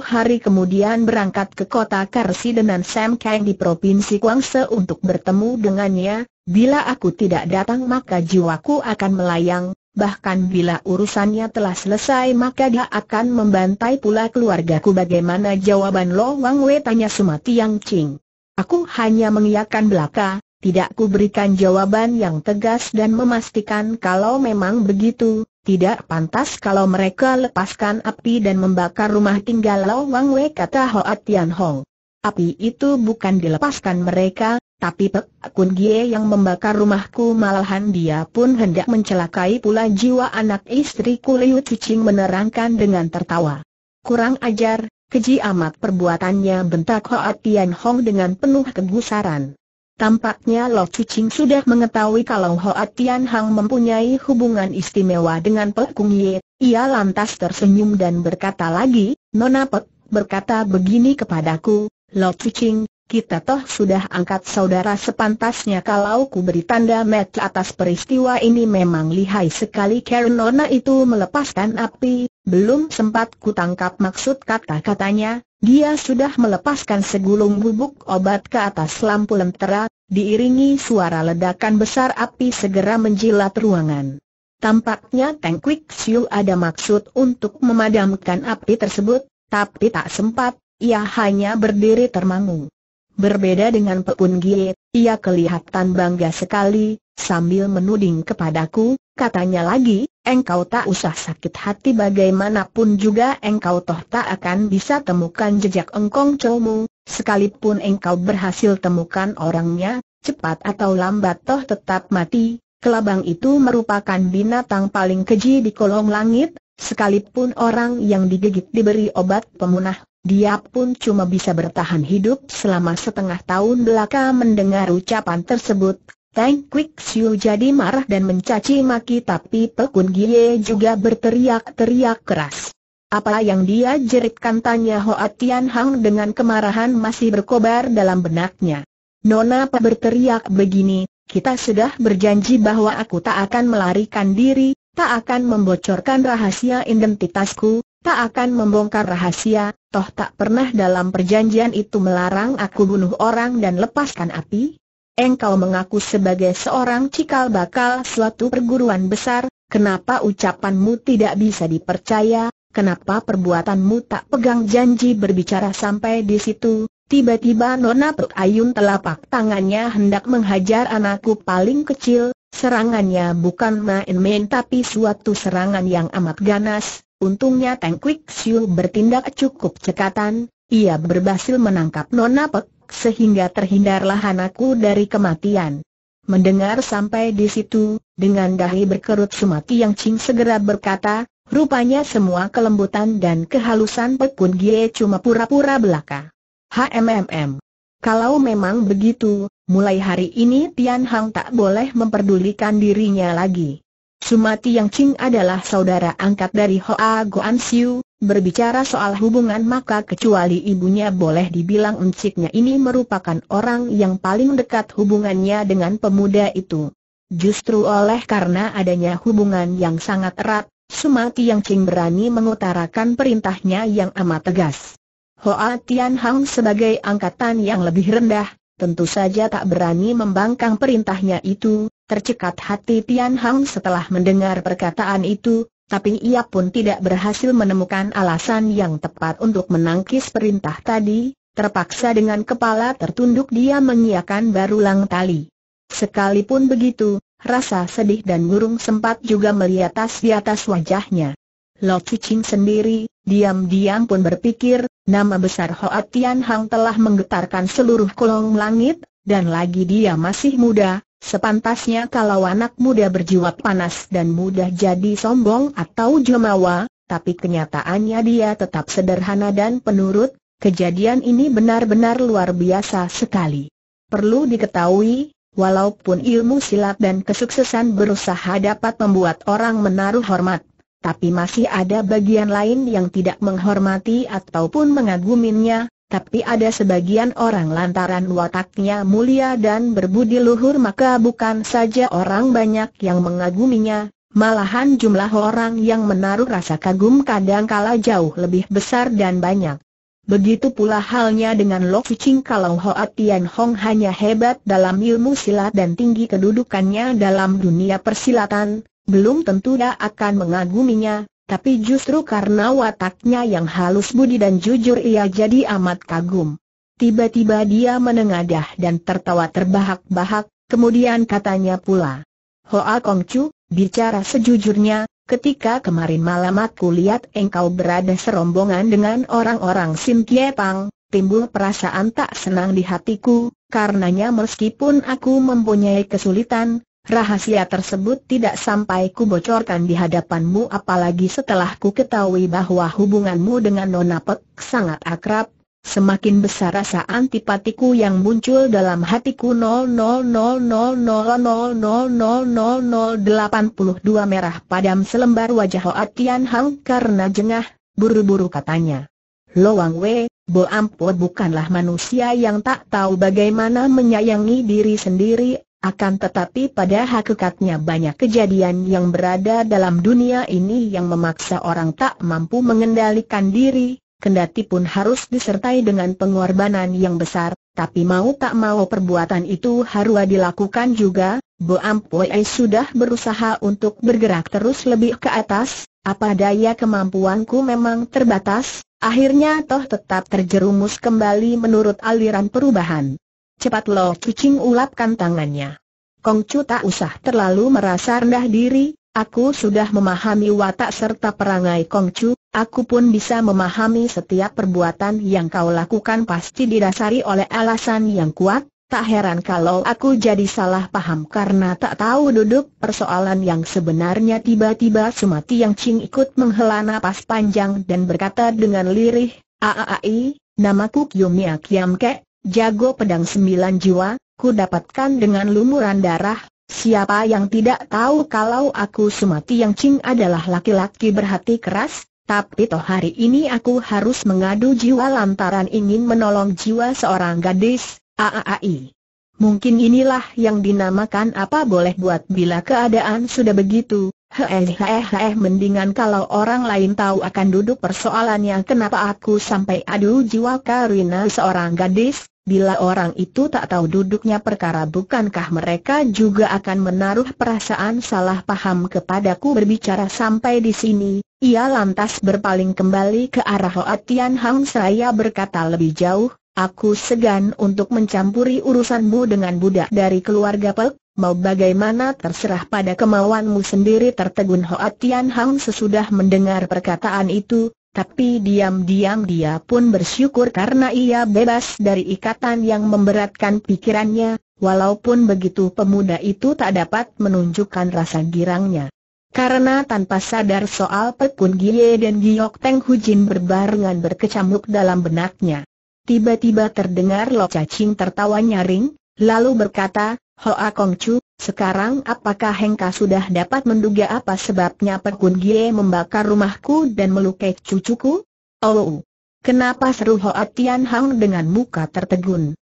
hari kemudian berangkat ke kota Karsi dengan Sam Kang di Provinsi Guangse untuk bertemu dengannya, bila aku tidak datang maka jiwaku akan melayang, bahkan bila urusannya telah selesai maka dia akan membantai pula keluargaku bagaimana jawaban Lo Wang Wei tanya Sumati Yang Ching. Aku hanya mengiyakan belaka, tidak kuberikan jawaban yang tegas dan memastikan kalau memang begitu, tidak pantas kalau mereka lepaskan api dan membakar rumah tinggal Lo Wang Wei kata Hoa Tian Hong. Api itu bukan dilepaskan mereka, tapi Pek Kun Gie yang membakar rumahku malahan dia pun hendak mencelakai pula jiwa anak istriku Liu Cucing menerangkan dengan tertawa. Kurang ajar, keji amat perbuatannya bentak Hoa Tian Hong dengan penuh kegusaran. Tampaknya Lo Cucing sudah mengetahui kalau Hoa Tian Hong mempunyai hubungan istimewa dengan Pek Kun Gie, ia lantas tersenyum dan berkata lagi, Nona Pek berkata begini kepadaku, Lo Cucing. Kita toh sudah angkat saudara sepantasnya kalau ku beri tanda met atas peristiwa ini memang lihai sekali Karen Nona itu melepaskan api, belum sempat ku tangkap maksud kata-katanya, dia sudah melepaskan segulung bubuk obat ke atas lampu lentera, diiringi suara ledakan besar api segera menjilat ruangan. Tampaknya Teng Kwik Siu ada maksud untuk memadamkan api tersebut, tapi tak sempat, ia hanya berdiri termangu. Berbeda dengan Peun Gie, ia kelihatan bangga sekali, sambil menuding kepadaku, katanya lagi, engkau tak usah sakit hati bagaimanapun juga engkau toh tak akan bisa temukan jejak engkong cowmu, sekalipun engkau berhasil temukan orangnya, cepat atau lambat toh tetap mati, kelabang itu merupakan binatang paling keji di kolong langit, sekalipun orang yang digigit diberi obat pemunah, dia pun cuma bisa bertahan hidup selama setengah tahun belaka mendengar ucapan tersebut. Tang Quick Siu jadi marah dan mencaci maki tapi Pekun Gie juga berteriak-teriak keras. Apa yang dia jeritkan tanya Hoa Tian Hang dengan kemarahan masih berkobar dalam benaknya. Nona Pak berteriak begini, kita sudah berjanji bahwa aku tak akan melarikan diri, tak akan membocorkan rahasia identitasku, tak akan membongkar rahasia, toh tak pernah dalam perjanjian itu melarang aku bunuh orang dan lepaskan api? Engkau mengaku sebagai seorang cikal bakal suatu perguruan besar, kenapa ucapanmu tidak bisa dipercaya, kenapa perbuatanmu tak pegang janji berbicara sampai di situ? Tiba-tiba Nona Ayun telapak tangannya hendak menghajar anakku paling kecil, serangannya bukan main-main tapi suatu serangan yang amat ganas, Untungnya Teng Kwik Siu bertindak cukup cekatan, ia berhasil menangkap Nona Pek, sehingga terhindarlah anakku dari kematian. Mendengar sampai di situ, dengan dahi berkerut sumati yang Cing segera berkata, rupanya semua kelembutan dan kehalusan Pek Kun Gie cuma pura-pura belaka. HMMM. Kalau memang begitu, mulai hari ini Tian Hang tak boleh memperdulikan dirinya lagi. Sumati Yang Ching adalah saudara angkat dari Hoa Goan Siu, berbicara soal hubungan maka kecuali ibunya boleh dibilang enciknya ini merupakan orang yang paling dekat hubungannya dengan pemuda itu. Justru oleh karena adanya hubungan yang sangat erat, Sumati Yang Ching berani mengutarakan perintahnya yang amat tegas. Hoa Tian Hang sebagai angkatan yang lebih rendah, tentu saja tak berani membangkang perintahnya itu, Tercekat hati Tian Hang setelah mendengar perkataan itu, tapi ia pun tidak berhasil menemukan alasan yang tepat untuk menangkis perintah tadi, terpaksa dengan kepala tertunduk dia mengiakan barulang tali. Sekalipun begitu, rasa sedih dan murung sempat juga tas di atas wajahnya. Lo Cucing sendiri, diam-diam pun berpikir, nama besar Hoa Tian Hang telah menggetarkan seluruh kolong langit, dan lagi dia masih muda, Sepantasnya kalau anak muda berjiwa panas dan mudah jadi sombong atau jemawa, tapi kenyataannya dia tetap sederhana dan penurut, kejadian ini benar-benar luar biasa sekali. Perlu diketahui, walaupun ilmu silat dan kesuksesan berusaha dapat membuat orang menaruh hormat, tapi masih ada bagian lain yang tidak menghormati ataupun mengaguminya, tapi ada sebagian orang lantaran wataknya mulia dan berbudi luhur maka bukan saja orang banyak yang mengaguminya, malahan jumlah orang yang menaruh rasa kagum kadangkala jauh lebih besar dan banyak. Begitu pula halnya dengan Lo Fuching kalau Hoa Tian Hong hanya hebat dalam ilmu silat dan tinggi kedudukannya dalam dunia persilatan, belum tentu dia akan mengaguminya, tapi justru karena wataknya yang halus budi dan jujur ia jadi amat kagum. Tiba-tiba dia menengadah dan tertawa terbahak-bahak, kemudian katanya pula, Hoa Chu, bicara sejujurnya, ketika kemarin malam aku lihat engkau berada serombongan dengan orang-orang Sim Kie Pang, timbul perasaan tak senang di hatiku, karenanya meskipun aku mempunyai kesulitan, Rahasia tersebut tidak sampai ku bocorkan di hadapanmu apalagi setelah ku ketahui bahwa hubunganmu dengan Nona Pek sangat akrab, semakin besar rasa antipatiku yang muncul dalam hatiku 0000000000082 merah padam selembar wajah Hoatian Tian Hang karena jengah, buru-buru katanya. Lo Wang Wei, Bo Ampo bukanlah manusia yang tak tahu bagaimana menyayangi diri sendiri akan tetapi pada hakikatnya banyak kejadian yang berada dalam dunia ini yang memaksa orang tak mampu mengendalikan diri, kendati pun harus disertai dengan pengorbanan yang besar, tapi mau tak mau perbuatan itu harus dilakukan juga, Bu Ampue sudah berusaha untuk bergerak terus lebih ke atas, apa daya kemampuanku memang terbatas, akhirnya toh tetap terjerumus kembali menurut aliran perubahan. Cepat Lo Cucing ulapkan tangannya. Kongcu tak usah terlalu merasa rendah diri, aku sudah memahami watak serta perangai Kongcu, aku pun bisa memahami setiap perbuatan yang kau lakukan pasti didasari oleh alasan yang kuat, tak heran kalau aku jadi salah paham karena tak tahu duduk persoalan yang sebenarnya tiba-tiba Sumati Yang Cing ikut menghela napas panjang dan berkata dengan lirih, Aaai, namaku Kyumia Kiamke, Jago pedang sembilan jiwa, ku dapatkan dengan lumuran darah, siapa yang tidak tahu kalau aku sumati yang cing adalah laki-laki berhati keras, tapi toh hari ini aku harus mengadu jiwa lantaran ingin menolong jiwa seorang gadis, AAAI. Mungkin inilah yang dinamakan apa boleh buat bila keadaan sudah begitu, heh heh mendingan kalau orang lain tahu akan duduk persoalannya kenapa aku sampai adu jiwa Karina seorang gadis, Bila orang itu tak tahu duduknya perkara bukankah mereka juga akan menaruh perasaan salah paham kepadaku berbicara sampai di sini, ia lantas berpaling kembali ke arah Hoa Tian Hang seraya berkata lebih jauh, aku segan untuk mencampuri urusanmu dengan budak dari keluarga Pek, mau bagaimana terserah pada kemauanmu sendiri tertegun Hoa Tian Hang sesudah mendengar perkataan itu, tapi diam-diam dia pun bersyukur karena ia bebas dari ikatan yang memberatkan pikirannya, walaupun begitu pemuda itu tak dapat menunjukkan rasa girangnya. Karena tanpa sadar soal Pekun Gie dan Giok Teng Hujin berbarengan berkecamuk dalam benaknya. Tiba-tiba terdengar Lo Cacing tertawa nyaring, lalu berkata, Hoa Kong Chu, sekarang apakah Hengka sudah dapat menduga apa sebabnya Perkun Gie membakar rumahku dan melukai cucuku? Oh, kenapa seru Hoa Tian Hang dengan muka tertegun?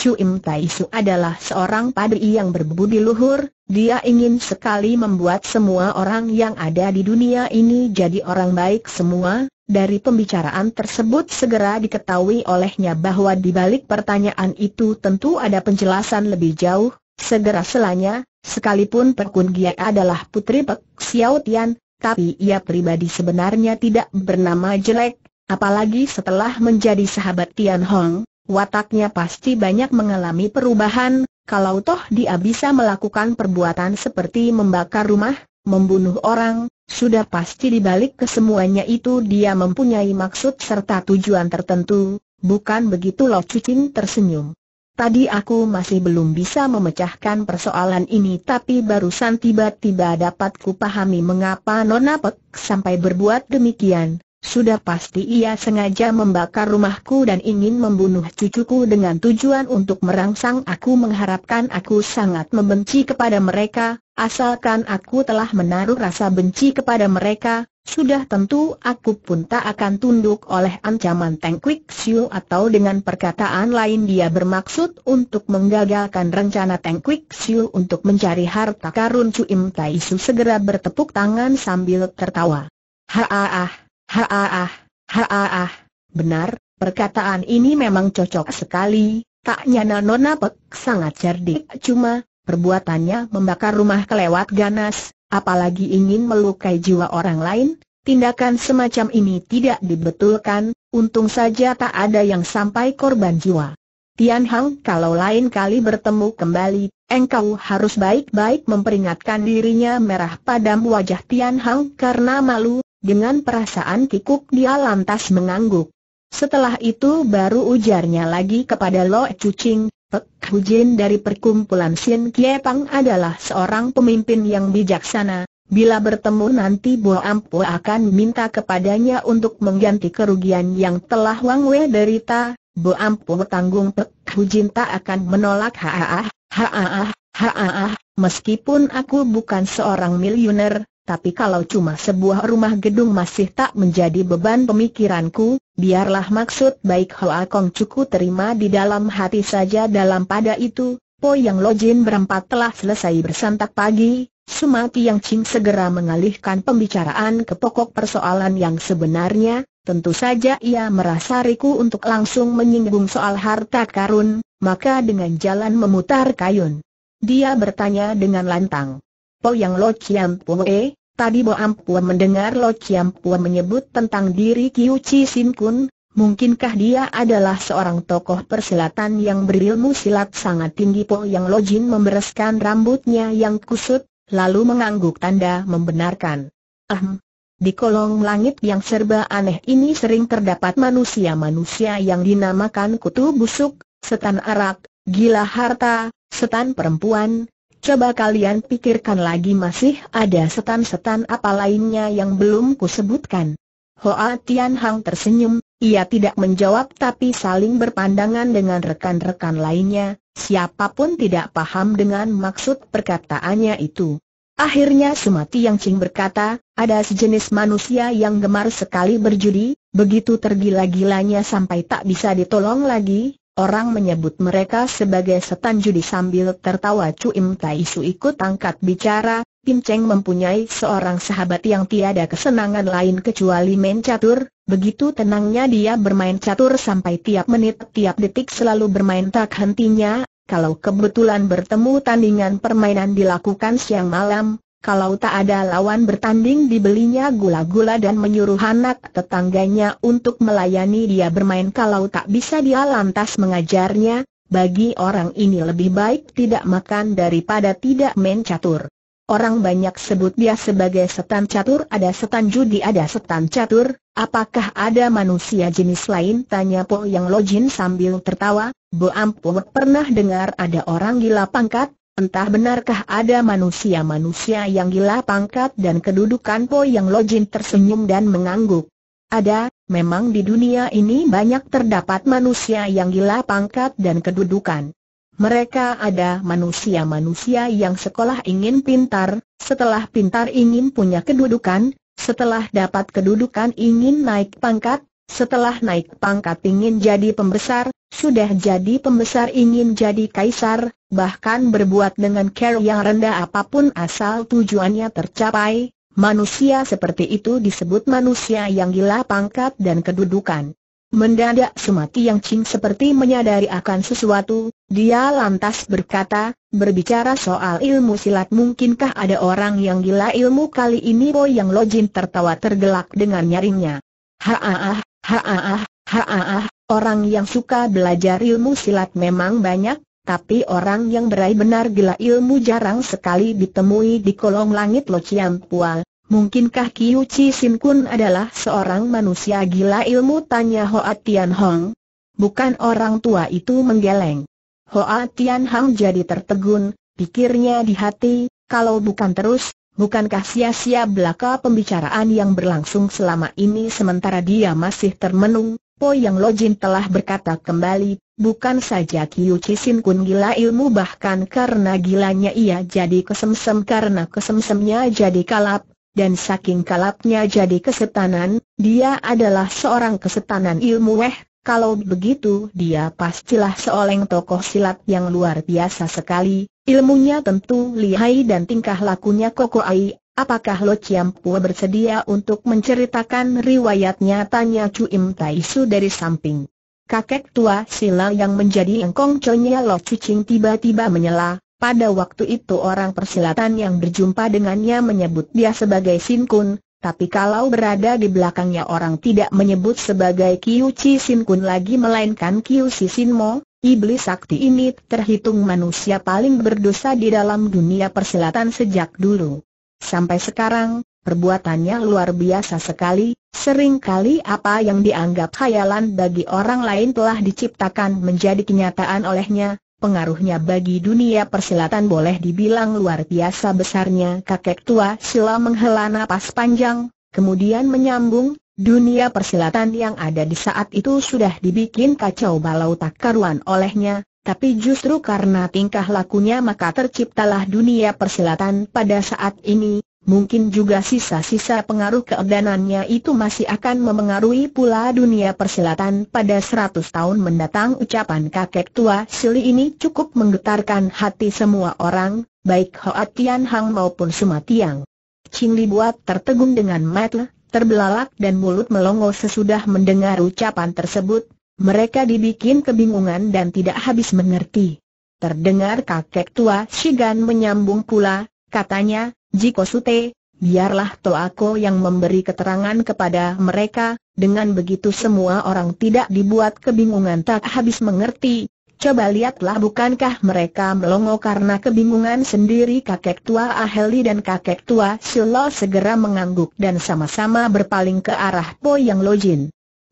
Im Tai Su adalah seorang padri yang berbudi luhur, dia ingin sekali membuat semua orang yang ada di dunia ini jadi orang baik semua, dari pembicaraan tersebut segera diketahui olehnya bahwa di balik pertanyaan itu tentu ada penjelasan lebih jauh, Segera selanya, sekalipun Pekun Gia adalah putri Pek Xiao Tian, tapi ia pribadi sebenarnya tidak bernama jelek, apalagi setelah menjadi sahabat Tian Hong, wataknya pasti banyak mengalami perubahan, kalau toh dia bisa melakukan perbuatan seperti membakar rumah, membunuh orang, sudah pasti dibalik kesemuanya itu dia mempunyai maksud serta tujuan tertentu, bukan begitu Lo Cucing tersenyum. Tadi aku masih belum bisa memecahkan persoalan ini tapi barusan tiba-tiba dapat kupahami mengapa Nona Pek sampai berbuat demikian. Sudah pasti ia sengaja membakar rumahku dan ingin membunuh cucuku dengan tujuan untuk merangsang aku mengharapkan aku sangat membenci kepada mereka, asalkan aku telah menaruh rasa benci kepada mereka, sudah tentu aku pun tak akan tunduk oleh ancaman Teng Kwik Siu atau dengan perkataan lain dia bermaksud untuk menggagalkan rencana Teng Kwik Siu untuk mencari harta karun Cuim Tai Su segera bertepuk tangan sambil tertawa. Ha -ha -ha. Haaah, haaah, benar, perkataan ini memang cocok sekali, tak nyana Nona Pek sangat cerdik cuma, perbuatannya membakar rumah kelewat ganas, apalagi ingin melukai jiwa orang lain, tindakan semacam ini tidak dibetulkan, untung saja tak ada yang sampai korban jiwa. Tian Hang kalau lain kali bertemu kembali, engkau harus baik-baik memperingatkan dirinya merah padam wajah Tian Hang karena malu, dengan perasaan kikuk dia lantas mengangguk. Setelah itu baru ujarnya lagi kepada Lo Cucing, Pek Hujin dari perkumpulan Sin Kie Pang adalah seorang pemimpin yang bijaksana, Bila bertemu nanti Bo Ampu akan minta kepadanya untuk mengganti kerugian yang telah Wang Wei derita. Bo Ampu tanggung Pek Hujin tak akan menolak haah, haah, haah. Meskipun aku bukan seorang miliuner, tapi kalau cuma sebuah rumah gedung masih tak menjadi beban pemikiranku, biarlah maksud baik Hoa Kong cukup terima di dalam hati saja dalam pada itu, Po Yang Lojin berempat telah selesai bersantak pagi, Sumati Yang Ching segera mengalihkan pembicaraan ke pokok persoalan yang sebenarnya, tentu saja ia merasa riku untuk langsung menyinggung soal harta karun, maka dengan jalan memutar kayun. Dia bertanya dengan lantang. Po Yang Lo Chiam Pue, Tadi Bo Ampua mendengar Lo Pua menyebut tentang diri Kiu Chi Sin Kun, mungkinkah dia adalah seorang tokoh persilatan yang berilmu silat sangat tinggi Po Yang Lo Jin membereskan rambutnya yang kusut, lalu mengangguk tanda membenarkan. Ahem. Di kolong langit yang serba aneh ini sering terdapat manusia-manusia yang dinamakan kutu busuk, setan arak, gila harta, setan perempuan, Coba kalian pikirkan lagi masih ada setan-setan apa lainnya yang belum kusebutkan. Hoa Tian Hang tersenyum, ia tidak menjawab tapi saling berpandangan dengan rekan-rekan lainnya, siapapun tidak paham dengan maksud perkataannya itu. Akhirnya Sumati Yang Cing berkata, ada sejenis manusia yang gemar sekali berjudi, begitu tergila-gilanya sampai tak bisa ditolong lagi, Orang menyebut mereka sebagai setan judi sambil tertawa Im Tai Su ikut angkat bicara, Pin Cheng mempunyai seorang sahabat yang tiada kesenangan lain kecuali main catur, begitu tenangnya dia bermain catur sampai tiap menit tiap detik selalu bermain tak hentinya, kalau kebetulan bertemu tandingan permainan dilakukan siang malam, kalau tak ada lawan bertanding dibelinya gula-gula dan menyuruh anak tetangganya untuk melayani dia bermain kalau tak bisa dia lantas mengajarnya, bagi orang ini lebih baik tidak makan daripada tidak main catur. Orang banyak sebut dia sebagai setan catur ada setan judi ada setan catur, apakah ada manusia jenis lain tanya Po Yang Lojin sambil tertawa, Bo Ampo pernah dengar ada orang gila pangkat, Entah benarkah ada manusia-manusia yang gila pangkat dan kedudukan Po yang Lojin tersenyum dan mengangguk. Ada, memang di dunia ini banyak terdapat manusia yang gila pangkat dan kedudukan. Mereka ada manusia-manusia yang sekolah ingin pintar, setelah pintar ingin punya kedudukan, setelah dapat kedudukan ingin naik pangkat, setelah naik pangkat ingin jadi pembesar, sudah jadi pembesar ingin jadi kaisar, bahkan berbuat dengan care yang rendah apapun asal tujuannya tercapai, manusia seperti itu disebut manusia yang gila pangkat dan kedudukan. Mendadak semati Yang Cing seperti menyadari akan sesuatu, dia lantas berkata, berbicara soal ilmu silat mungkinkah ada orang yang gila ilmu kali ini yang Lojin tertawa tergelak dengan nyaringnya. Haah, Haaah, haaah, orang yang suka belajar ilmu silat memang banyak, tapi orang yang berai benar gila ilmu jarang sekali ditemui di kolong langit Lo Chiam Pual. Mungkinkah Kiu Chi Sin Kun adalah seorang manusia gila ilmu? Tanya Hoa Tian Hong. Bukan orang tua itu menggeleng. Hoa Tian Hong jadi tertegun, pikirnya di hati, kalau bukan terus, Bukankah sia-sia belaka pembicaraan yang berlangsung selama ini sementara dia masih termenung? Po Yang Lojin telah berkata kembali, bukan saja Kiu Chisin Kun gila ilmu bahkan karena gilanya ia jadi kesemsem karena kesemsemnya jadi kalap, dan saking kalapnya jadi kesetanan, dia adalah seorang kesetanan ilmu weh kalau begitu dia pastilah seorang tokoh silat yang luar biasa sekali, Ilmunya tentu lihai dan tingkah lakunya Koko Ai, apakah Lo Chiam Pua bersedia untuk menceritakan riwayatnya tanya Chu Im Tai Su dari samping. Kakek tua Sila yang menjadi engkong conya Lo cucing tiba-tiba menyela, pada waktu itu orang persilatan yang berjumpa dengannya menyebut dia sebagai Sin Kun, tapi kalau berada di belakangnya orang tidak menyebut sebagai Kiu Chi Sin Kun lagi melainkan Kiu Si Sin Mo, Iblis sakti ini terhitung manusia paling berdosa di dalam dunia persilatan sejak dulu. Sampai sekarang, perbuatannya luar biasa sekali, seringkali apa yang dianggap khayalan bagi orang lain telah diciptakan menjadi kenyataan olehnya, pengaruhnya bagi dunia persilatan boleh dibilang luar biasa besarnya kakek tua sila menghela napas panjang, kemudian menyambung, Dunia persilatan yang ada di saat itu sudah dibikin kacau balau tak karuan olehnya, tapi justru karena tingkah lakunya maka terciptalah dunia persilatan pada saat ini, mungkin juga sisa-sisa pengaruh keedanannya itu masih akan memengaruhi pula dunia persilatan pada 100 tahun mendatang ucapan kakek tua Sili ini cukup menggetarkan hati semua orang, baik Hoa Tian Hang maupun Sumatiang. Ching Li buat tertegun dengan mata terbelalak dan mulut melongo sesudah mendengar ucapan tersebut, mereka dibikin kebingungan dan tidak habis mengerti. Terdengar kakek tua Shigan menyambung pula, katanya, Jiko Sute, biarlah Toako yang memberi keterangan kepada mereka, dengan begitu semua orang tidak dibuat kebingungan tak habis mengerti, Coba lihatlah bukankah mereka melongo karena kebingungan sendiri kakek tua Aheli dan kakek tua Silo segera mengangguk dan sama-sama berpaling ke arah Po Yang Lojin.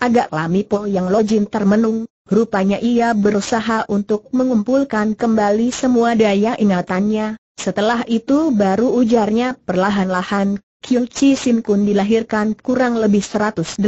Agak lami Po Yang Lojin termenung, rupanya ia berusaha untuk mengumpulkan kembali semua daya ingatannya, setelah itu baru ujarnya perlahan-lahan, Chi Sin Kun dilahirkan kurang lebih 180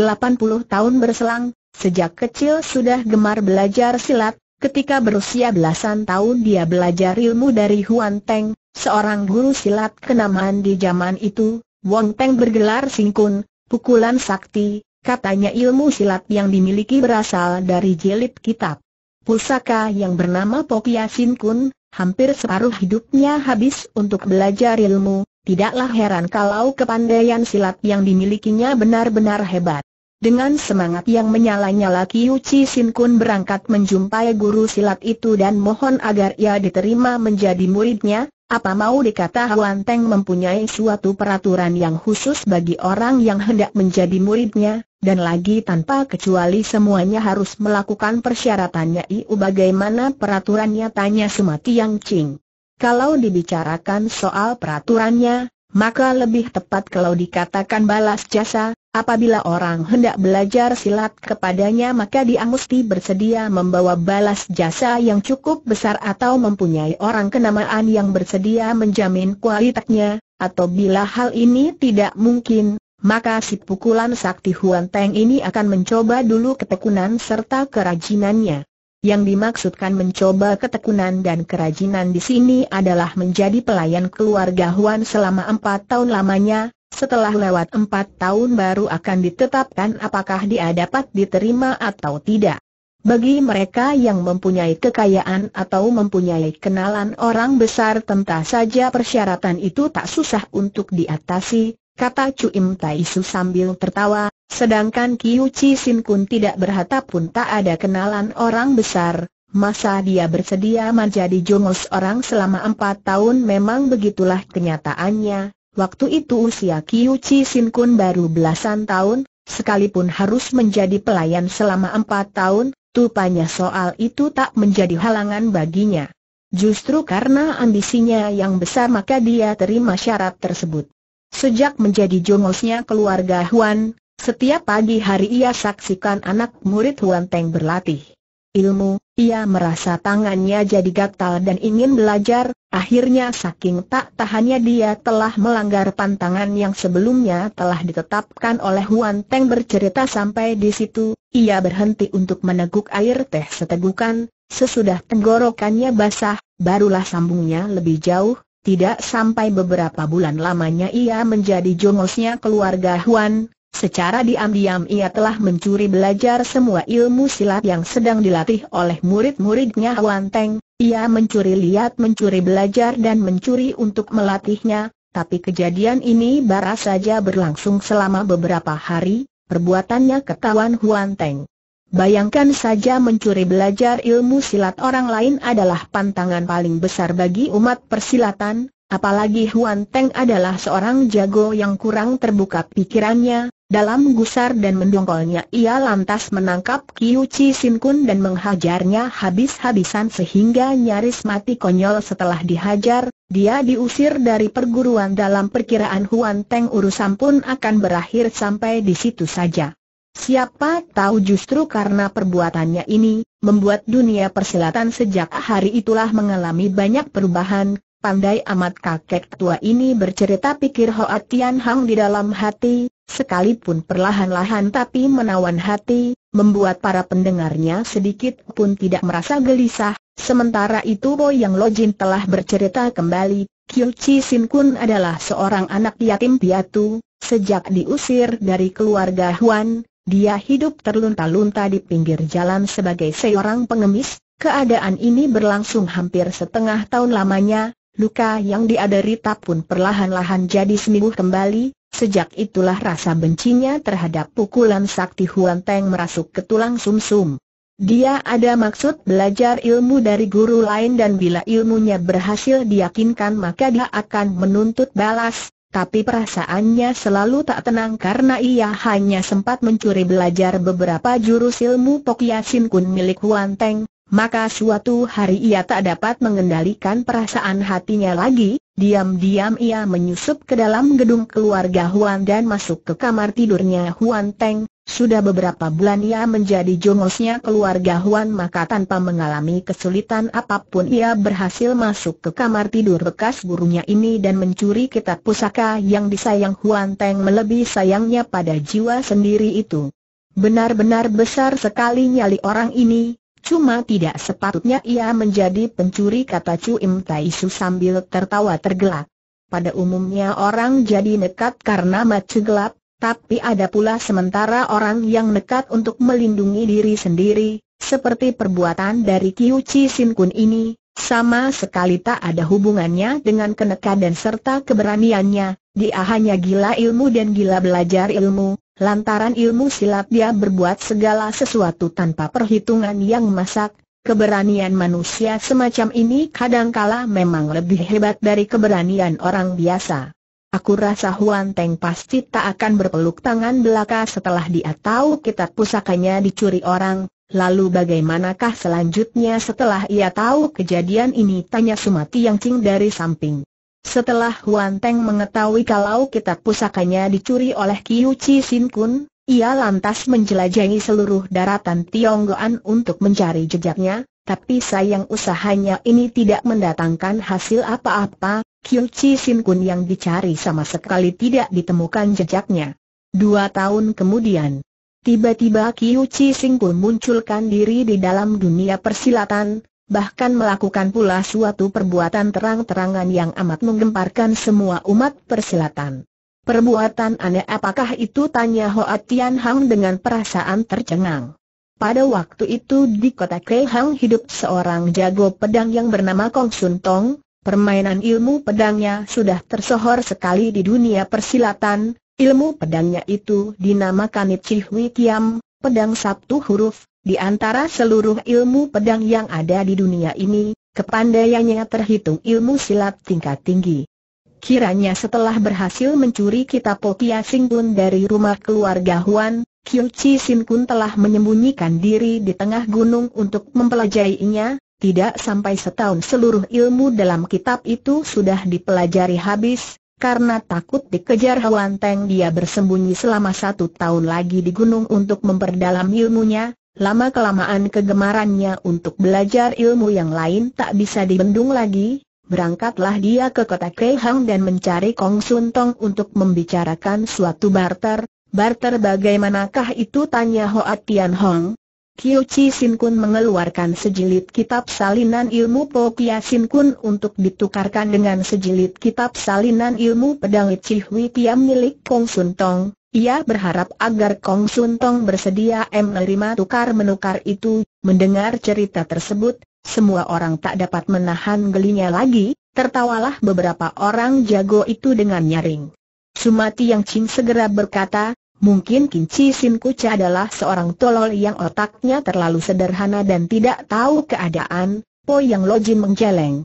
tahun berselang, Sejak kecil sudah gemar belajar silat, Ketika berusia belasan tahun dia belajar ilmu dari Huan Teng, seorang guru silat kenamaan di zaman itu, Wong Teng bergelar singkun, pukulan sakti, katanya ilmu silat yang dimiliki berasal dari jilid kitab. Pusaka yang bernama Pokia Singkun. hampir separuh hidupnya habis untuk belajar ilmu, tidaklah heran kalau kepandaian silat yang dimilikinya benar-benar hebat. Dengan semangat yang menyala-nyala Kiu Chi Sin Kun berangkat menjumpai guru silat itu dan mohon agar ia diterima menjadi muridnya, apa mau dikata Huan Teng mempunyai suatu peraturan yang khusus bagi orang yang hendak menjadi muridnya, dan lagi tanpa kecuali semuanya harus melakukan persyaratannya Iu bagaimana peraturannya tanya Sumati Yang Ching. Kalau dibicarakan soal peraturannya, maka lebih tepat kalau dikatakan balas jasa, Apabila orang hendak belajar silat kepadanya maka dia mesti bersedia membawa balas jasa yang cukup besar atau mempunyai orang kenamaan yang bersedia menjamin kualitasnya, atau bila hal ini tidak mungkin, maka si pukulan sakti Huan Teng ini akan mencoba dulu ketekunan serta kerajinannya. Yang dimaksudkan mencoba ketekunan dan kerajinan di sini adalah menjadi pelayan keluarga Huan selama empat tahun lamanya, setelah lewat empat tahun baru akan ditetapkan apakah dia dapat diterima atau tidak. Bagi mereka yang mempunyai kekayaan atau mempunyai kenalan orang besar tentu saja persyaratan itu tak susah untuk diatasi, kata Tai Taisu sambil tertawa, sedangkan Kiu Chi Sin Kun tidak berhata pun tak ada kenalan orang besar, masa dia bersedia menjadi jongos orang selama empat tahun memang begitulah kenyataannya, Waktu itu usia Chi Sin Kun baru belasan tahun, sekalipun harus menjadi pelayan selama empat tahun, tupanya soal itu tak menjadi halangan baginya. Justru karena ambisinya yang besar maka dia terima syarat tersebut. Sejak menjadi jongosnya keluarga Huan, setiap pagi hari ia saksikan anak murid Huan Teng berlatih ilmu, ia merasa tangannya jadi gatal dan ingin belajar, akhirnya saking tak tahannya dia telah melanggar pantangan yang sebelumnya telah ditetapkan oleh Huan Teng bercerita sampai di situ, ia berhenti untuk meneguk air teh setegukan, sesudah tenggorokannya basah, barulah sambungnya lebih jauh, tidak sampai beberapa bulan lamanya ia menjadi jongosnya keluarga Huan, Secara diam-diam ia telah mencuri belajar semua ilmu silat yang sedang dilatih oleh murid-muridnya Huan Teng, ia mencuri lihat mencuri belajar dan mencuri untuk melatihnya, tapi kejadian ini bara saja berlangsung selama beberapa hari, perbuatannya ketahuan Huan Teng. Bayangkan saja mencuri belajar ilmu silat orang lain adalah pantangan paling besar bagi umat persilatan, Apalagi Huan Teng adalah seorang jago yang kurang terbuka pikirannya, dalam gusar dan mendongkolnya ia lantas menangkap Kiu Chi Sin Kun dan menghajarnya habis-habisan sehingga nyaris mati konyol setelah dihajar, dia diusir dari perguruan dalam perkiraan Huan Teng urusan pun akan berakhir sampai di situ saja. Siapa tahu justru karena perbuatannya ini, membuat dunia persilatan sejak hari itulah mengalami banyak perubahan, Pandai amat kakek tua ini bercerita pikir Hoa Tian Hang di dalam hati, sekalipun perlahan-lahan tapi menawan hati, membuat para pendengarnya sedikit pun tidak merasa gelisah. Sementara itu Boy Yang Lojin telah bercerita kembali, Kyu Chi Sin Kun adalah seorang anak yatim piatu, sejak diusir dari keluarga Huan, dia hidup terlunta-lunta di pinggir jalan sebagai seorang pengemis, keadaan ini berlangsung hampir setengah tahun lamanya, luka yang diaderita pun perlahan-lahan jadi sembuh kembali, Sejak itulah rasa bencinya terhadap pukulan sakti Huan Teng merasuk ke tulang sumsum. Dia ada maksud belajar ilmu dari guru lain dan bila ilmunya berhasil diyakinkan maka dia akan menuntut balas, tapi perasaannya selalu tak tenang karena ia hanya sempat mencuri belajar beberapa jurus ilmu Pokyasin Kun milik Huan Teng, maka suatu hari ia tak dapat mengendalikan perasaan hatinya lagi, diam-diam ia menyusup ke dalam gedung keluarga Huan dan masuk ke kamar tidurnya Huan Teng, sudah beberapa bulan ia menjadi jongosnya keluarga Huan maka tanpa mengalami kesulitan apapun ia berhasil masuk ke kamar tidur bekas gurunya ini dan mencuri kitab pusaka yang disayang Huan Teng melebihi sayangnya pada jiwa sendiri itu. Benar-benar besar sekali nyali orang ini, Cuma tidak sepatutnya ia menjadi pencuri kata Chu Im Tai Su sambil tertawa tergelak. Pada umumnya orang jadi nekat karena mata gelap, tapi ada pula sementara orang yang nekat untuk melindungi diri sendiri, seperti perbuatan dari Kiu Chi Sin Kun ini, sama sekali tak ada hubungannya dengan kenekadan serta keberaniannya, dia hanya gila ilmu dan gila belajar ilmu, Lantaran ilmu silat dia berbuat segala sesuatu tanpa perhitungan yang masak, keberanian manusia semacam ini kadangkala memang lebih hebat dari keberanian orang biasa. Aku rasa Huan Teng pasti tak akan berpeluk tangan belaka setelah dia tahu kitab pusakanya dicuri orang, lalu bagaimanakah selanjutnya setelah ia tahu kejadian ini tanya Sumati Yang Cing dari samping. Setelah Huan Teng mengetahui kalau kitab pusakanya dicuri oleh Kiu Chi Sin Kun, ia lantas menjelajahi seluruh daratan Tionggoan untuk mencari jejaknya, tapi sayang usahanya ini tidak mendatangkan hasil apa-apa, Kiu Chi Sin Kun yang dicari sama sekali tidak ditemukan jejaknya. Dua tahun kemudian, tiba-tiba Kiu Chi Sin Kun munculkan diri di dalam dunia persilatan, bahkan melakukan pula suatu perbuatan terang-terangan yang amat menggemparkan semua umat persilatan. Perbuatan aneh apakah itu tanya Hoa Tian Hang dengan perasaan tercengang. Pada waktu itu di kota Kehang hidup seorang jago pedang yang bernama Kong Sun Tong, permainan ilmu pedangnya sudah tersohor sekali di dunia persilatan, ilmu pedangnya itu dinamakan Chih Wee Kiam, pedang Sabtu huruf, di antara seluruh ilmu pedang yang ada di dunia ini, kepandaiannya terhitung ilmu silat tingkat tinggi. Kiranya setelah berhasil mencuri kitab Popia Singkun dari rumah keluarga Huan, Kyu-Chi Singkun telah menyembunyikan diri di tengah gunung untuk mempelajarinya, tidak sampai setahun seluruh ilmu dalam kitab itu sudah dipelajari habis, karena takut dikejar Huan Teng dia bersembunyi selama satu tahun lagi di gunung untuk memperdalam ilmunya, Lama-kelamaan kegemarannya untuk belajar ilmu yang lain tak bisa dibendung lagi, berangkatlah dia ke kota Kehang dan mencari Kong Sun Tong untuk membicarakan suatu barter. Barter bagaimanakah itu tanya Hoa Tian Hong. Kyo Chi Sin Kun mengeluarkan sejilid kitab salinan ilmu Po Kia Sin Kun untuk ditukarkan dengan sejilid kitab salinan ilmu pedang Icih Hui Pia milik Kong Sun Tong. Ia berharap agar Kong Sun Tong bersedia menerima tukar-menukar itu, mendengar cerita tersebut, semua orang tak dapat menahan gelinya lagi, tertawalah beberapa orang jago itu dengan nyaring. Sumati Yang Ching segera berkata, mungkin Chi Sin Kucha adalah seorang tolol yang otaknya terlalu sederhana dan tidak tahu keadaan, Po Yang Jin menjeleng.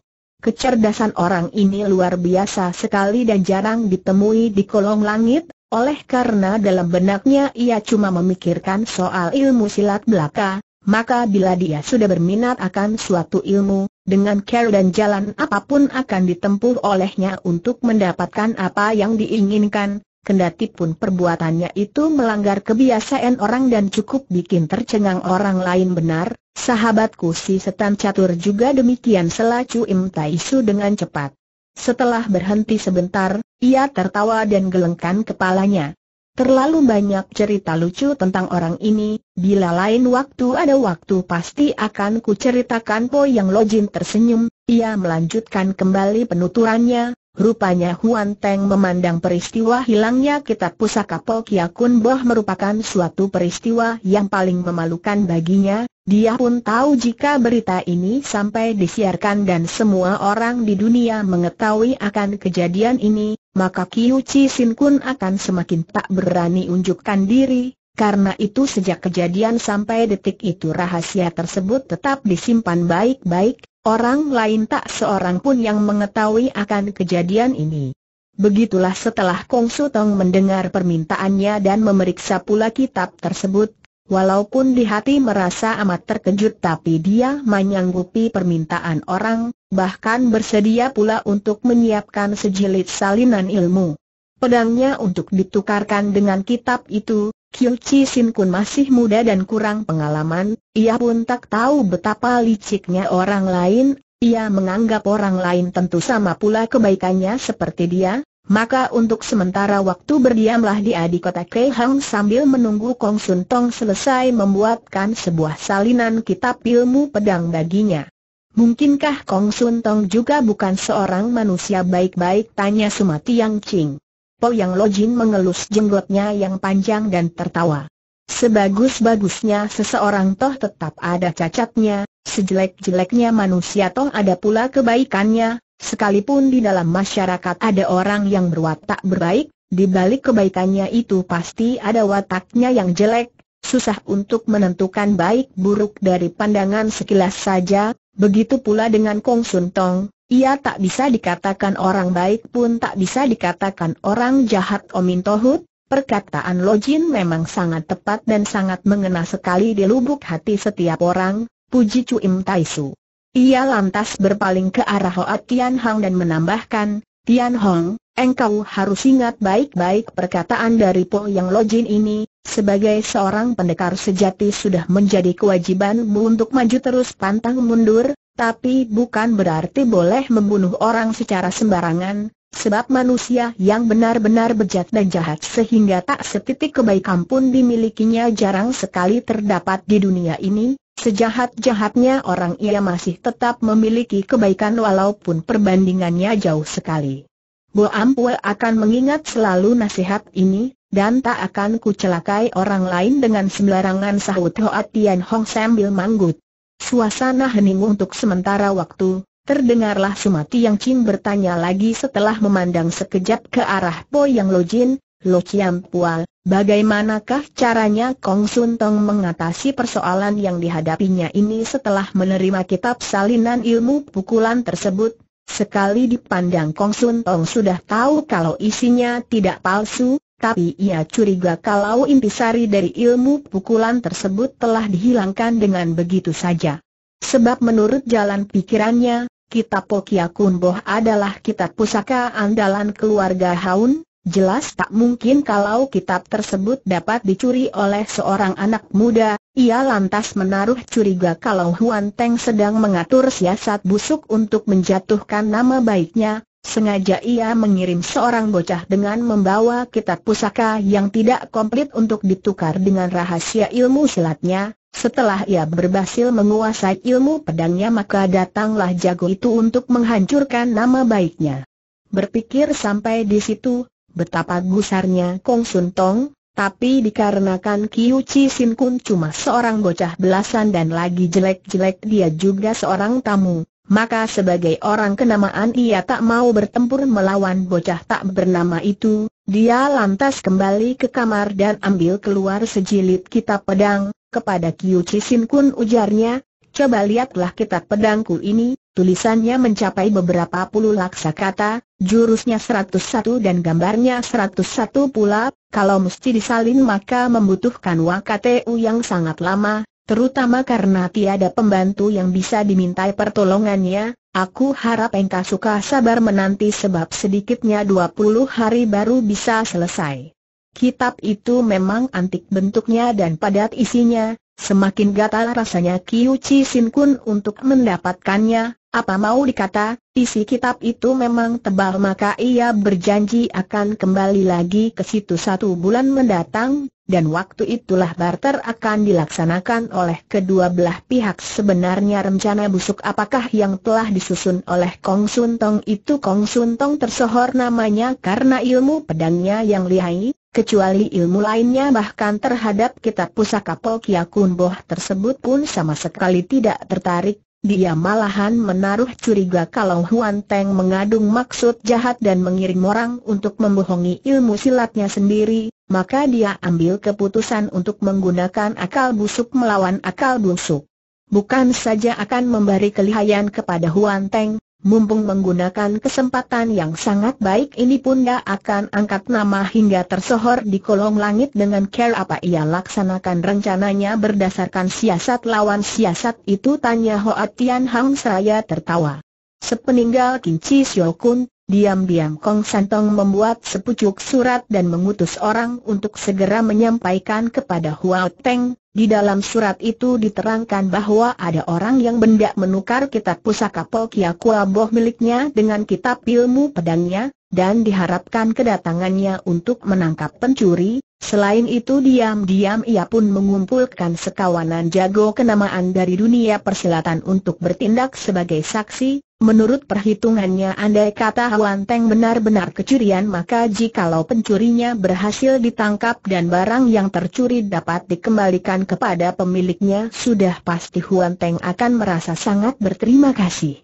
Kecerdasan orang ini luar biasa sekali dan jarang ditemui di kolong langit, oleh karena dalam benaknya ia cuma memikirkan soal ilmu silat belaka, maka bila dia sudah berminat akan suatu ilmu, dengan care dan jalan apapun akan ditempuh olehnya untuk mendapatkan apa yang diinginkan, kendati pun perbuatannya itu melanggar kebiasaan orang dan cukup bikin tercengang orang lain benar, sahabatku si setan catur juga demikian selacu Im Taisu dengan cepat. Setelah berhenti sebentar, ia tertawa dan gelengkan kepalanya. Terlalu banyak cerita lucu tentang orang ini, bila lain waktu ada waktu pasti akan kuceritakan Po Yang Lojin tersenyum, ia melanjutkan kembali penuturannya, rupanya Huan Teng memandang peristiwa hilangnya kitab pusaka Po Kiakun Boh merupakan suatu peristiwa yang paling memalukan baginya, dia pun tahu jika berita ini sampai disiarkan dan semua orang di dunia mengetahui akan kejadian ini, maka Kiu Chi Sin Kun akan semakin tak berani unjukkan diri, karena itu sejak kejadian sampai detik itu rahasia tersebut tetap disimpan baik-baik, orang lain tak seorang pun yang mengetahui akan kejadian ini. Begitulah setelah Kong Sutong mendengar permintaannya dan memeriksa pula kitab tersebut, Walaupun di hati merasa amat terkejut tapi dia menyanggupi permintaan orang, bahkan bersedia pula untuk menyiapkan sejilid salinan ilmu. Pedangnya untuk ditukarkan dengan kitab itu, Chi Sin Kun masih muda dan kurang pengalaman, ia pun tak tahu betapa liciknya orang lain, ia menganggap orang lain tentu sama pula kebaikannya seperti dia, maka untuk sementara waktu berdiamlah dia di kota Keihang sambil menunggu Kong Sun Tong selesai membuatkan sebuah salinan kitab ilmu pedang baginya. Mungkinkah Kong Sun Tong juga bukan seorang manusia baik-baik tanya Sumati Yang Ching. Po Yang Lojin mengelus jenggotnya yang panjang dan tertawa. Sebagus-bagusnya seseorang toh tetap ada cacatnya, sejelek-jeleknya manusia toh ada pula kebaikannya, Sekalipun di dalam masyarakat ada orang yang berwatak berbaik, di balik kebaikannya itu pasti ada wataknya yang jelek, susah untuk menentukan baik buruk dari pandangan sekilas saja, begitu pula dengan Kong Sun Tong, ia tak bisa dikatakan orang baik pun tak bisa dikatakan orang jahat Omin Tohut, perkataan Lojin memang sangat tepat dan sangat mengena sekali di lubuk hati setiap orang, puji Cuim Taisu. Ia lantas berpaling ke arah Hoa Tian Hang dan menambahkan, Tian Hong, engkau harus ingat baik-baik perkataan dari Po Yang Lojin ini, sebagai seorang pendekar sejati sudah menjadi kewajibanmu untuk maju terus pantang mundur, tapi bukan berarti boleh membunuh orang secara sembarangan, sebab manusia yang benar-benar bejat dan jahat sehingga tak setitik kebaikan pun dimilikinya jarang sekali terdapat di dunia ini, Sejahat-jahatnya orang ia masih tetap memiliki kebaikan walaupun perbandingannya jauh sekali. Bo Ampue akan mengingat selalu nasihat ini, dan tak akan kucelakai orang lain dengan sembarangan sahut Hoa Tian Hong sambil manggut. Suasana hening untuk sementara waktu, terdengarlah Sumati Yang Ching bertanya lagi setelah memandang sekejap ke arah Po Yang Lo Jin. Lo Chiam Pua, bagaimanakah caranya Kong Sun Tong mengatasi persoalan yang dihadapinya ini setelah menerima kitab salinan ilmu pukulan tersebut? Sekali dipandang Kong Sun Tong sudah tahu kalau isinya tidak palsu, tapi ia curiga kalau intisari dari ilmu pukulan tersebut telah dihilangkan dengan begitu saja. Sebab menurut jalan pikirannya, kitab Pokia Kunboh adalah kitab pusaka andalan keluarga Haun, Jelas tak mungkin kalau kitab tersebut dapat dicuri oleh seorang anak muda, ia lantas menaruh curiga kalau Huan Teng sedang mengatur siasat busuk untuk menjatuhkan nama baiknya, sengaja ia mengirim seorang bocah dengan membawa kitab pusaka yang tidak komplit untuk ditukar dengan rahasia ilmu silatnya, setelah ia berhasil menguasai ilmu pedangnya maka datanglah jago itu untuk menghancurkan nama baiknya. Berpikir sampai di situ, betapa gusarnya Kong Sun Tong, tapi dikarenakan Kiu Chi Sin Kun cuma seorang bocah belasan dan lagi jelek-jelek dia juga seorang tamu, maka sebagai orang kenamaan ia tak mau bertempur melawan bocah tak bernama itu, dia lantas kembali ke kamar dan ambil keluar sejilid kitab pedang, kepada Kiu Chi Sin Kun ujarnya, coba lihatlah kitab pedangku ini, tulisannya mencapai beberapa puluh laksa kata, Jurusnya 101 dan gambarnya 101 pula, kalau mesti disalin maka membutuhkan waktu yang sangat lama, terutama karena tiada pembantu yang bisa dimintai pertolongannya, aku harap engkau suka sabar menanti sebab sedikitnya 20 hari baru bisa selesai. Kitab itu memang antik bentuknya dan padat isinya, semakin gatal rasanya Kiu Chi Sin Kun untuk mendapatkannya, apa mau dikata, Isi kitab itu memang tebal maka ia berjanji akan kembali lagi ke situ satu bulan mendatang, dan waktu itulah barter akan dilaksanakan oleh kedua belah pihak. Sebenarnya rencana busuk apakah yang telah disusun oleh Kong Sun Tong itu Kong Sun Tong tersohor namanya karena ilmu pedangnya yang lihai, kecuali ilmu lainnya bahkan terhadap kitab pusaka Pol Kia Boh tersebut pun sama sekali tidak tertarik dia malahan menaruh curiga kalau Huan Teng mengandung maksud jahat dan mengirim orang untuk membohongi ilmu silatnya sendiri, maka dia ambil keputusan untuk menggunakan akal busuk melawan akal busuk. Bukan saja akan memberi kelihayan kepada Huan Teng, mumpung menggunakan kesempatan yang sangat baik ini pun gak akan angkat nama hingga tersohor di kolong langit dengan care apa ia laksanakan rencananya berdasarkan siasat lawan siasat itu tanya Hoa Tian Hang seraya tertawa. Sepeninggal Kim Chi Kun, Diam-diam Kong Santong membuat sepucuk surat dan mengutus orang untuk segera menyampaikan kepada Hua Teng. Di dalam surat itu diterangkan bahwa ada orang yang benda menukar kitab pusaka Pokia Kuaboh miliknya dengan kitab ilmu pedangnya, dan diharapkan kedatangannya untuk menangkap pencuri. Selain itu diam-diam ia pun mengumpulkan sekawanan jago kenamaan dari dunia persilatan untuk bertindak sebagai saksi, Menurut perhitungannya andai kata Huan Teng benar-benar kecurian maka jikalau pencurinya berhasil ditangkap dan barang yang tercuri dapat dikembalikan kepada pemiliknya sudah pasti Huan Teng akan merasa sangat berterima kasih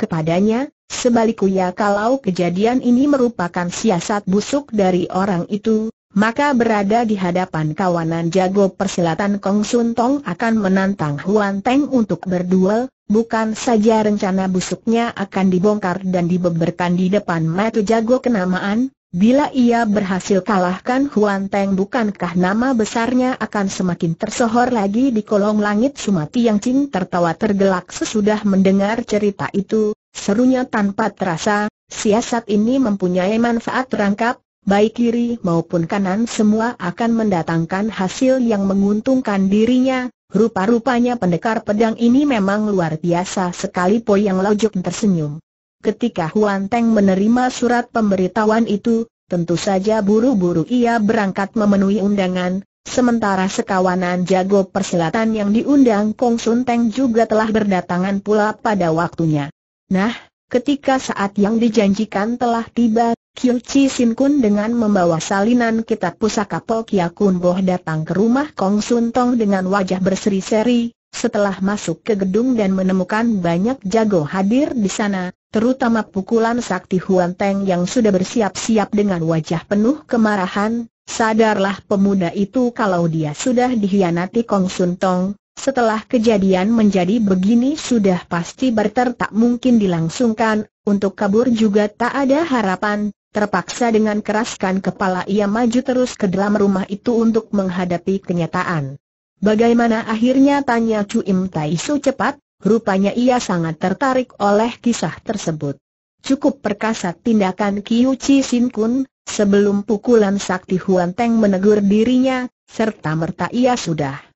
kepadanya, sebaliknya kalau kejadian ini merupakan siasat busuk dari orang itu, maka berada di hadapan kawanan jago persilatan Kong Sun Tong akan menantang Huan Teng untuk berduel, Bukan saja rencana busuknya akan dibongkar dan dibeberkan di depan mata jago kenamaan, bila ia berhasil kalahkan Huan Teng bukankah nama besarnya akan semakin tersohor lagi di kolong langit Sumati Yang Cing tertawa tergelak sesudah mendengar cerita itu, serunya tanpa terasa, siasat ini mempunyai manfaat rangkap, baik kiri maupun kanan semua akan mendatangkan hasil yang menguntungkan dirinya. Rupa-rupanya pendekar pedang ini memang luar biasa sekali Po yang Lojok tersenyum. Ketika Huan Teng menerima surat pemberitahuan itu, tentu saja buru-buru ia berangkat memenuhi undangan, sementara sekawanan jago persilatan yang diundang Kong Sun Teng juga telah berdatangan pula pada waktunya. Nah, Ketika saat yang dijanjikan telah tiba, Kil Chi Sin Kun dengan membawa salinan kitab pusaka Kya Kun Boh datang ke rumah Kong Sun Tong dengan wajah berseri-seri, setelah masuk ke gedung dan menemukan banyak jago hadir di sana, terutama pukulan sakti Huan Teng yang sudah bersiap-siap dengan wajah penuh kemarahan, sadarlah pemuda itu kalau dia sudah dihianati Kong Sun Tong. Setelah kejadian menjadi begini sudah pasti barter tak mungkin dilangsungkan, untuk kabur juga tak ada harapan, Terpaksa dengan keraskan kepala ia maju terus ke dalam rumah itu untuk menghadapi kenyataan. Bagaimana akhirnya tanya Cuim Tai Su cepat, rupanya ia sangat tertarik oleh kisah tersebut. Cukup perkasa tindakan Kiu Chi Sin Kun, sebelum pukulan sakti Huan Teng menegur dirinya, serta merta ia sudah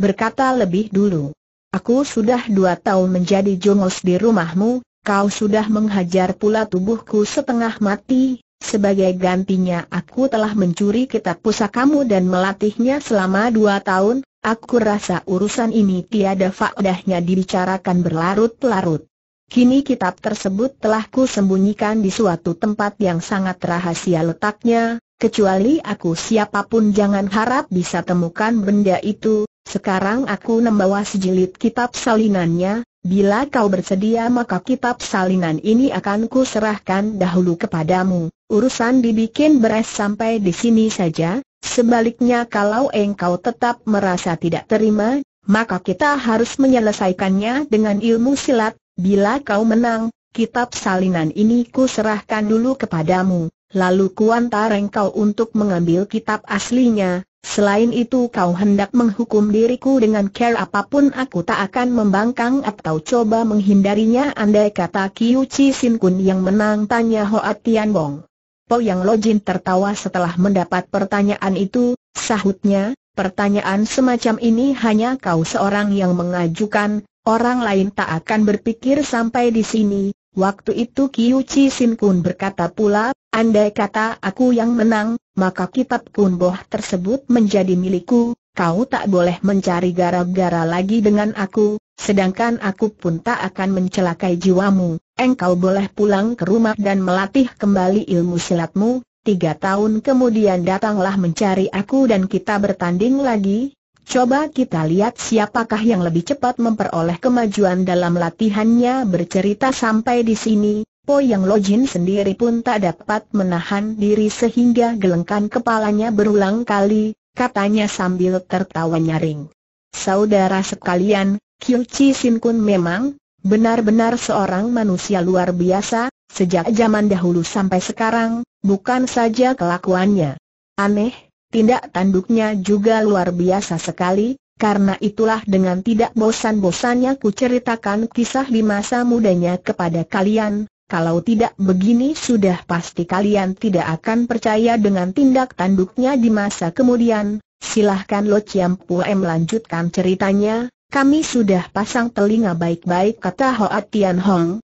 berkata lebih dulu. Aku sudah dua tahun menjadi jongos di rumahmu, kau sudah menghajar pula tubuhku setengah mati, sebagai gantinya aku telah mencuri kitab pusakamu dan melatihnya selama dua tahun, aku rasa urusan ini tiada faedahnya dibicarakan berlarut-larut. Kini kitab tersebut telah ku sembunyikan di suatu tempat yang sangat rahasia letaknya, kecuali aku siapapun jangan harap bisa temukan benda itu, sekarang aku membawa sejilid kitab salinannya, Bila kau bersedia maka kitab salinan ini akan ku serahkan dahulu kepadamu, urusan dibikin beres sampai di sini saja, sebaliknya kalau engkau tetap merasa tidak terima, maka kita harus menyelesaikannya dengan ilmu silat, bila kau menang, kitab salinan ini ku serahkan dulu kepadamu, lalu kuantar engkau untuk mengambil kitab aslinya, Selain itu kau hendak menghukum diriku dengan care apapun aku tak akan membangkang atau coba menghindarinya andai kata Kiu Chi Sin Kun yang menang tanya Hoa Tian Bong. Po Yang Jin tertawa setelah mendapat pertanyaan itu, sahutnya, pertanyaan semacam ini hanya kau seorang yang mengajukan, orang lain tak akan berpikir sampai di sini, Waktu itu Kiu Chi Sin Kun berkata pula, andai kata aku yang menang, maka kitab kunboh tersebut menjadi milikku, kau tak boleh mencari gara-gara lagi dengan aku, sedangkan aku pun tak akan mencelakai jiwamu, engkau boleh pulang ke rumah dan melatih kembali ilmu silatmu, tiga tahun kemudian datanglah mencari aku dan kita bertanding lagi, Coba kita lihat siapakah yang lebih cepat memperoleh kemajuan dalam latihannya bercerita sampai di sini, Po Yang Lojin sendiri pun tak dapat menahan diri sehingga gelengkan kepalanya berulang kali, katanya sambil tertawa nyaring. Saudara sekalian, Kiu Chi Sin Kun memang benar-benar seorang manusia luar biasa, sejak zaman dahulu sampai sekarang, bukan saja kelakuannya. Aneh, tindak tanduknya juga luar biasa sekali, karena itulah dengan tidak bosan-bosannya ku ceritakan kisah di masa mudanya kepada kalian, kalau tidak begini sudah pasti kalian tidak akan percaya dengan tindak tanduknya di masa kemudian. Silahkan Lo Chiam Pue melanjutkan ceritanya, kami sudah pasang telinga baik-baik kata Hoa Tian Hong,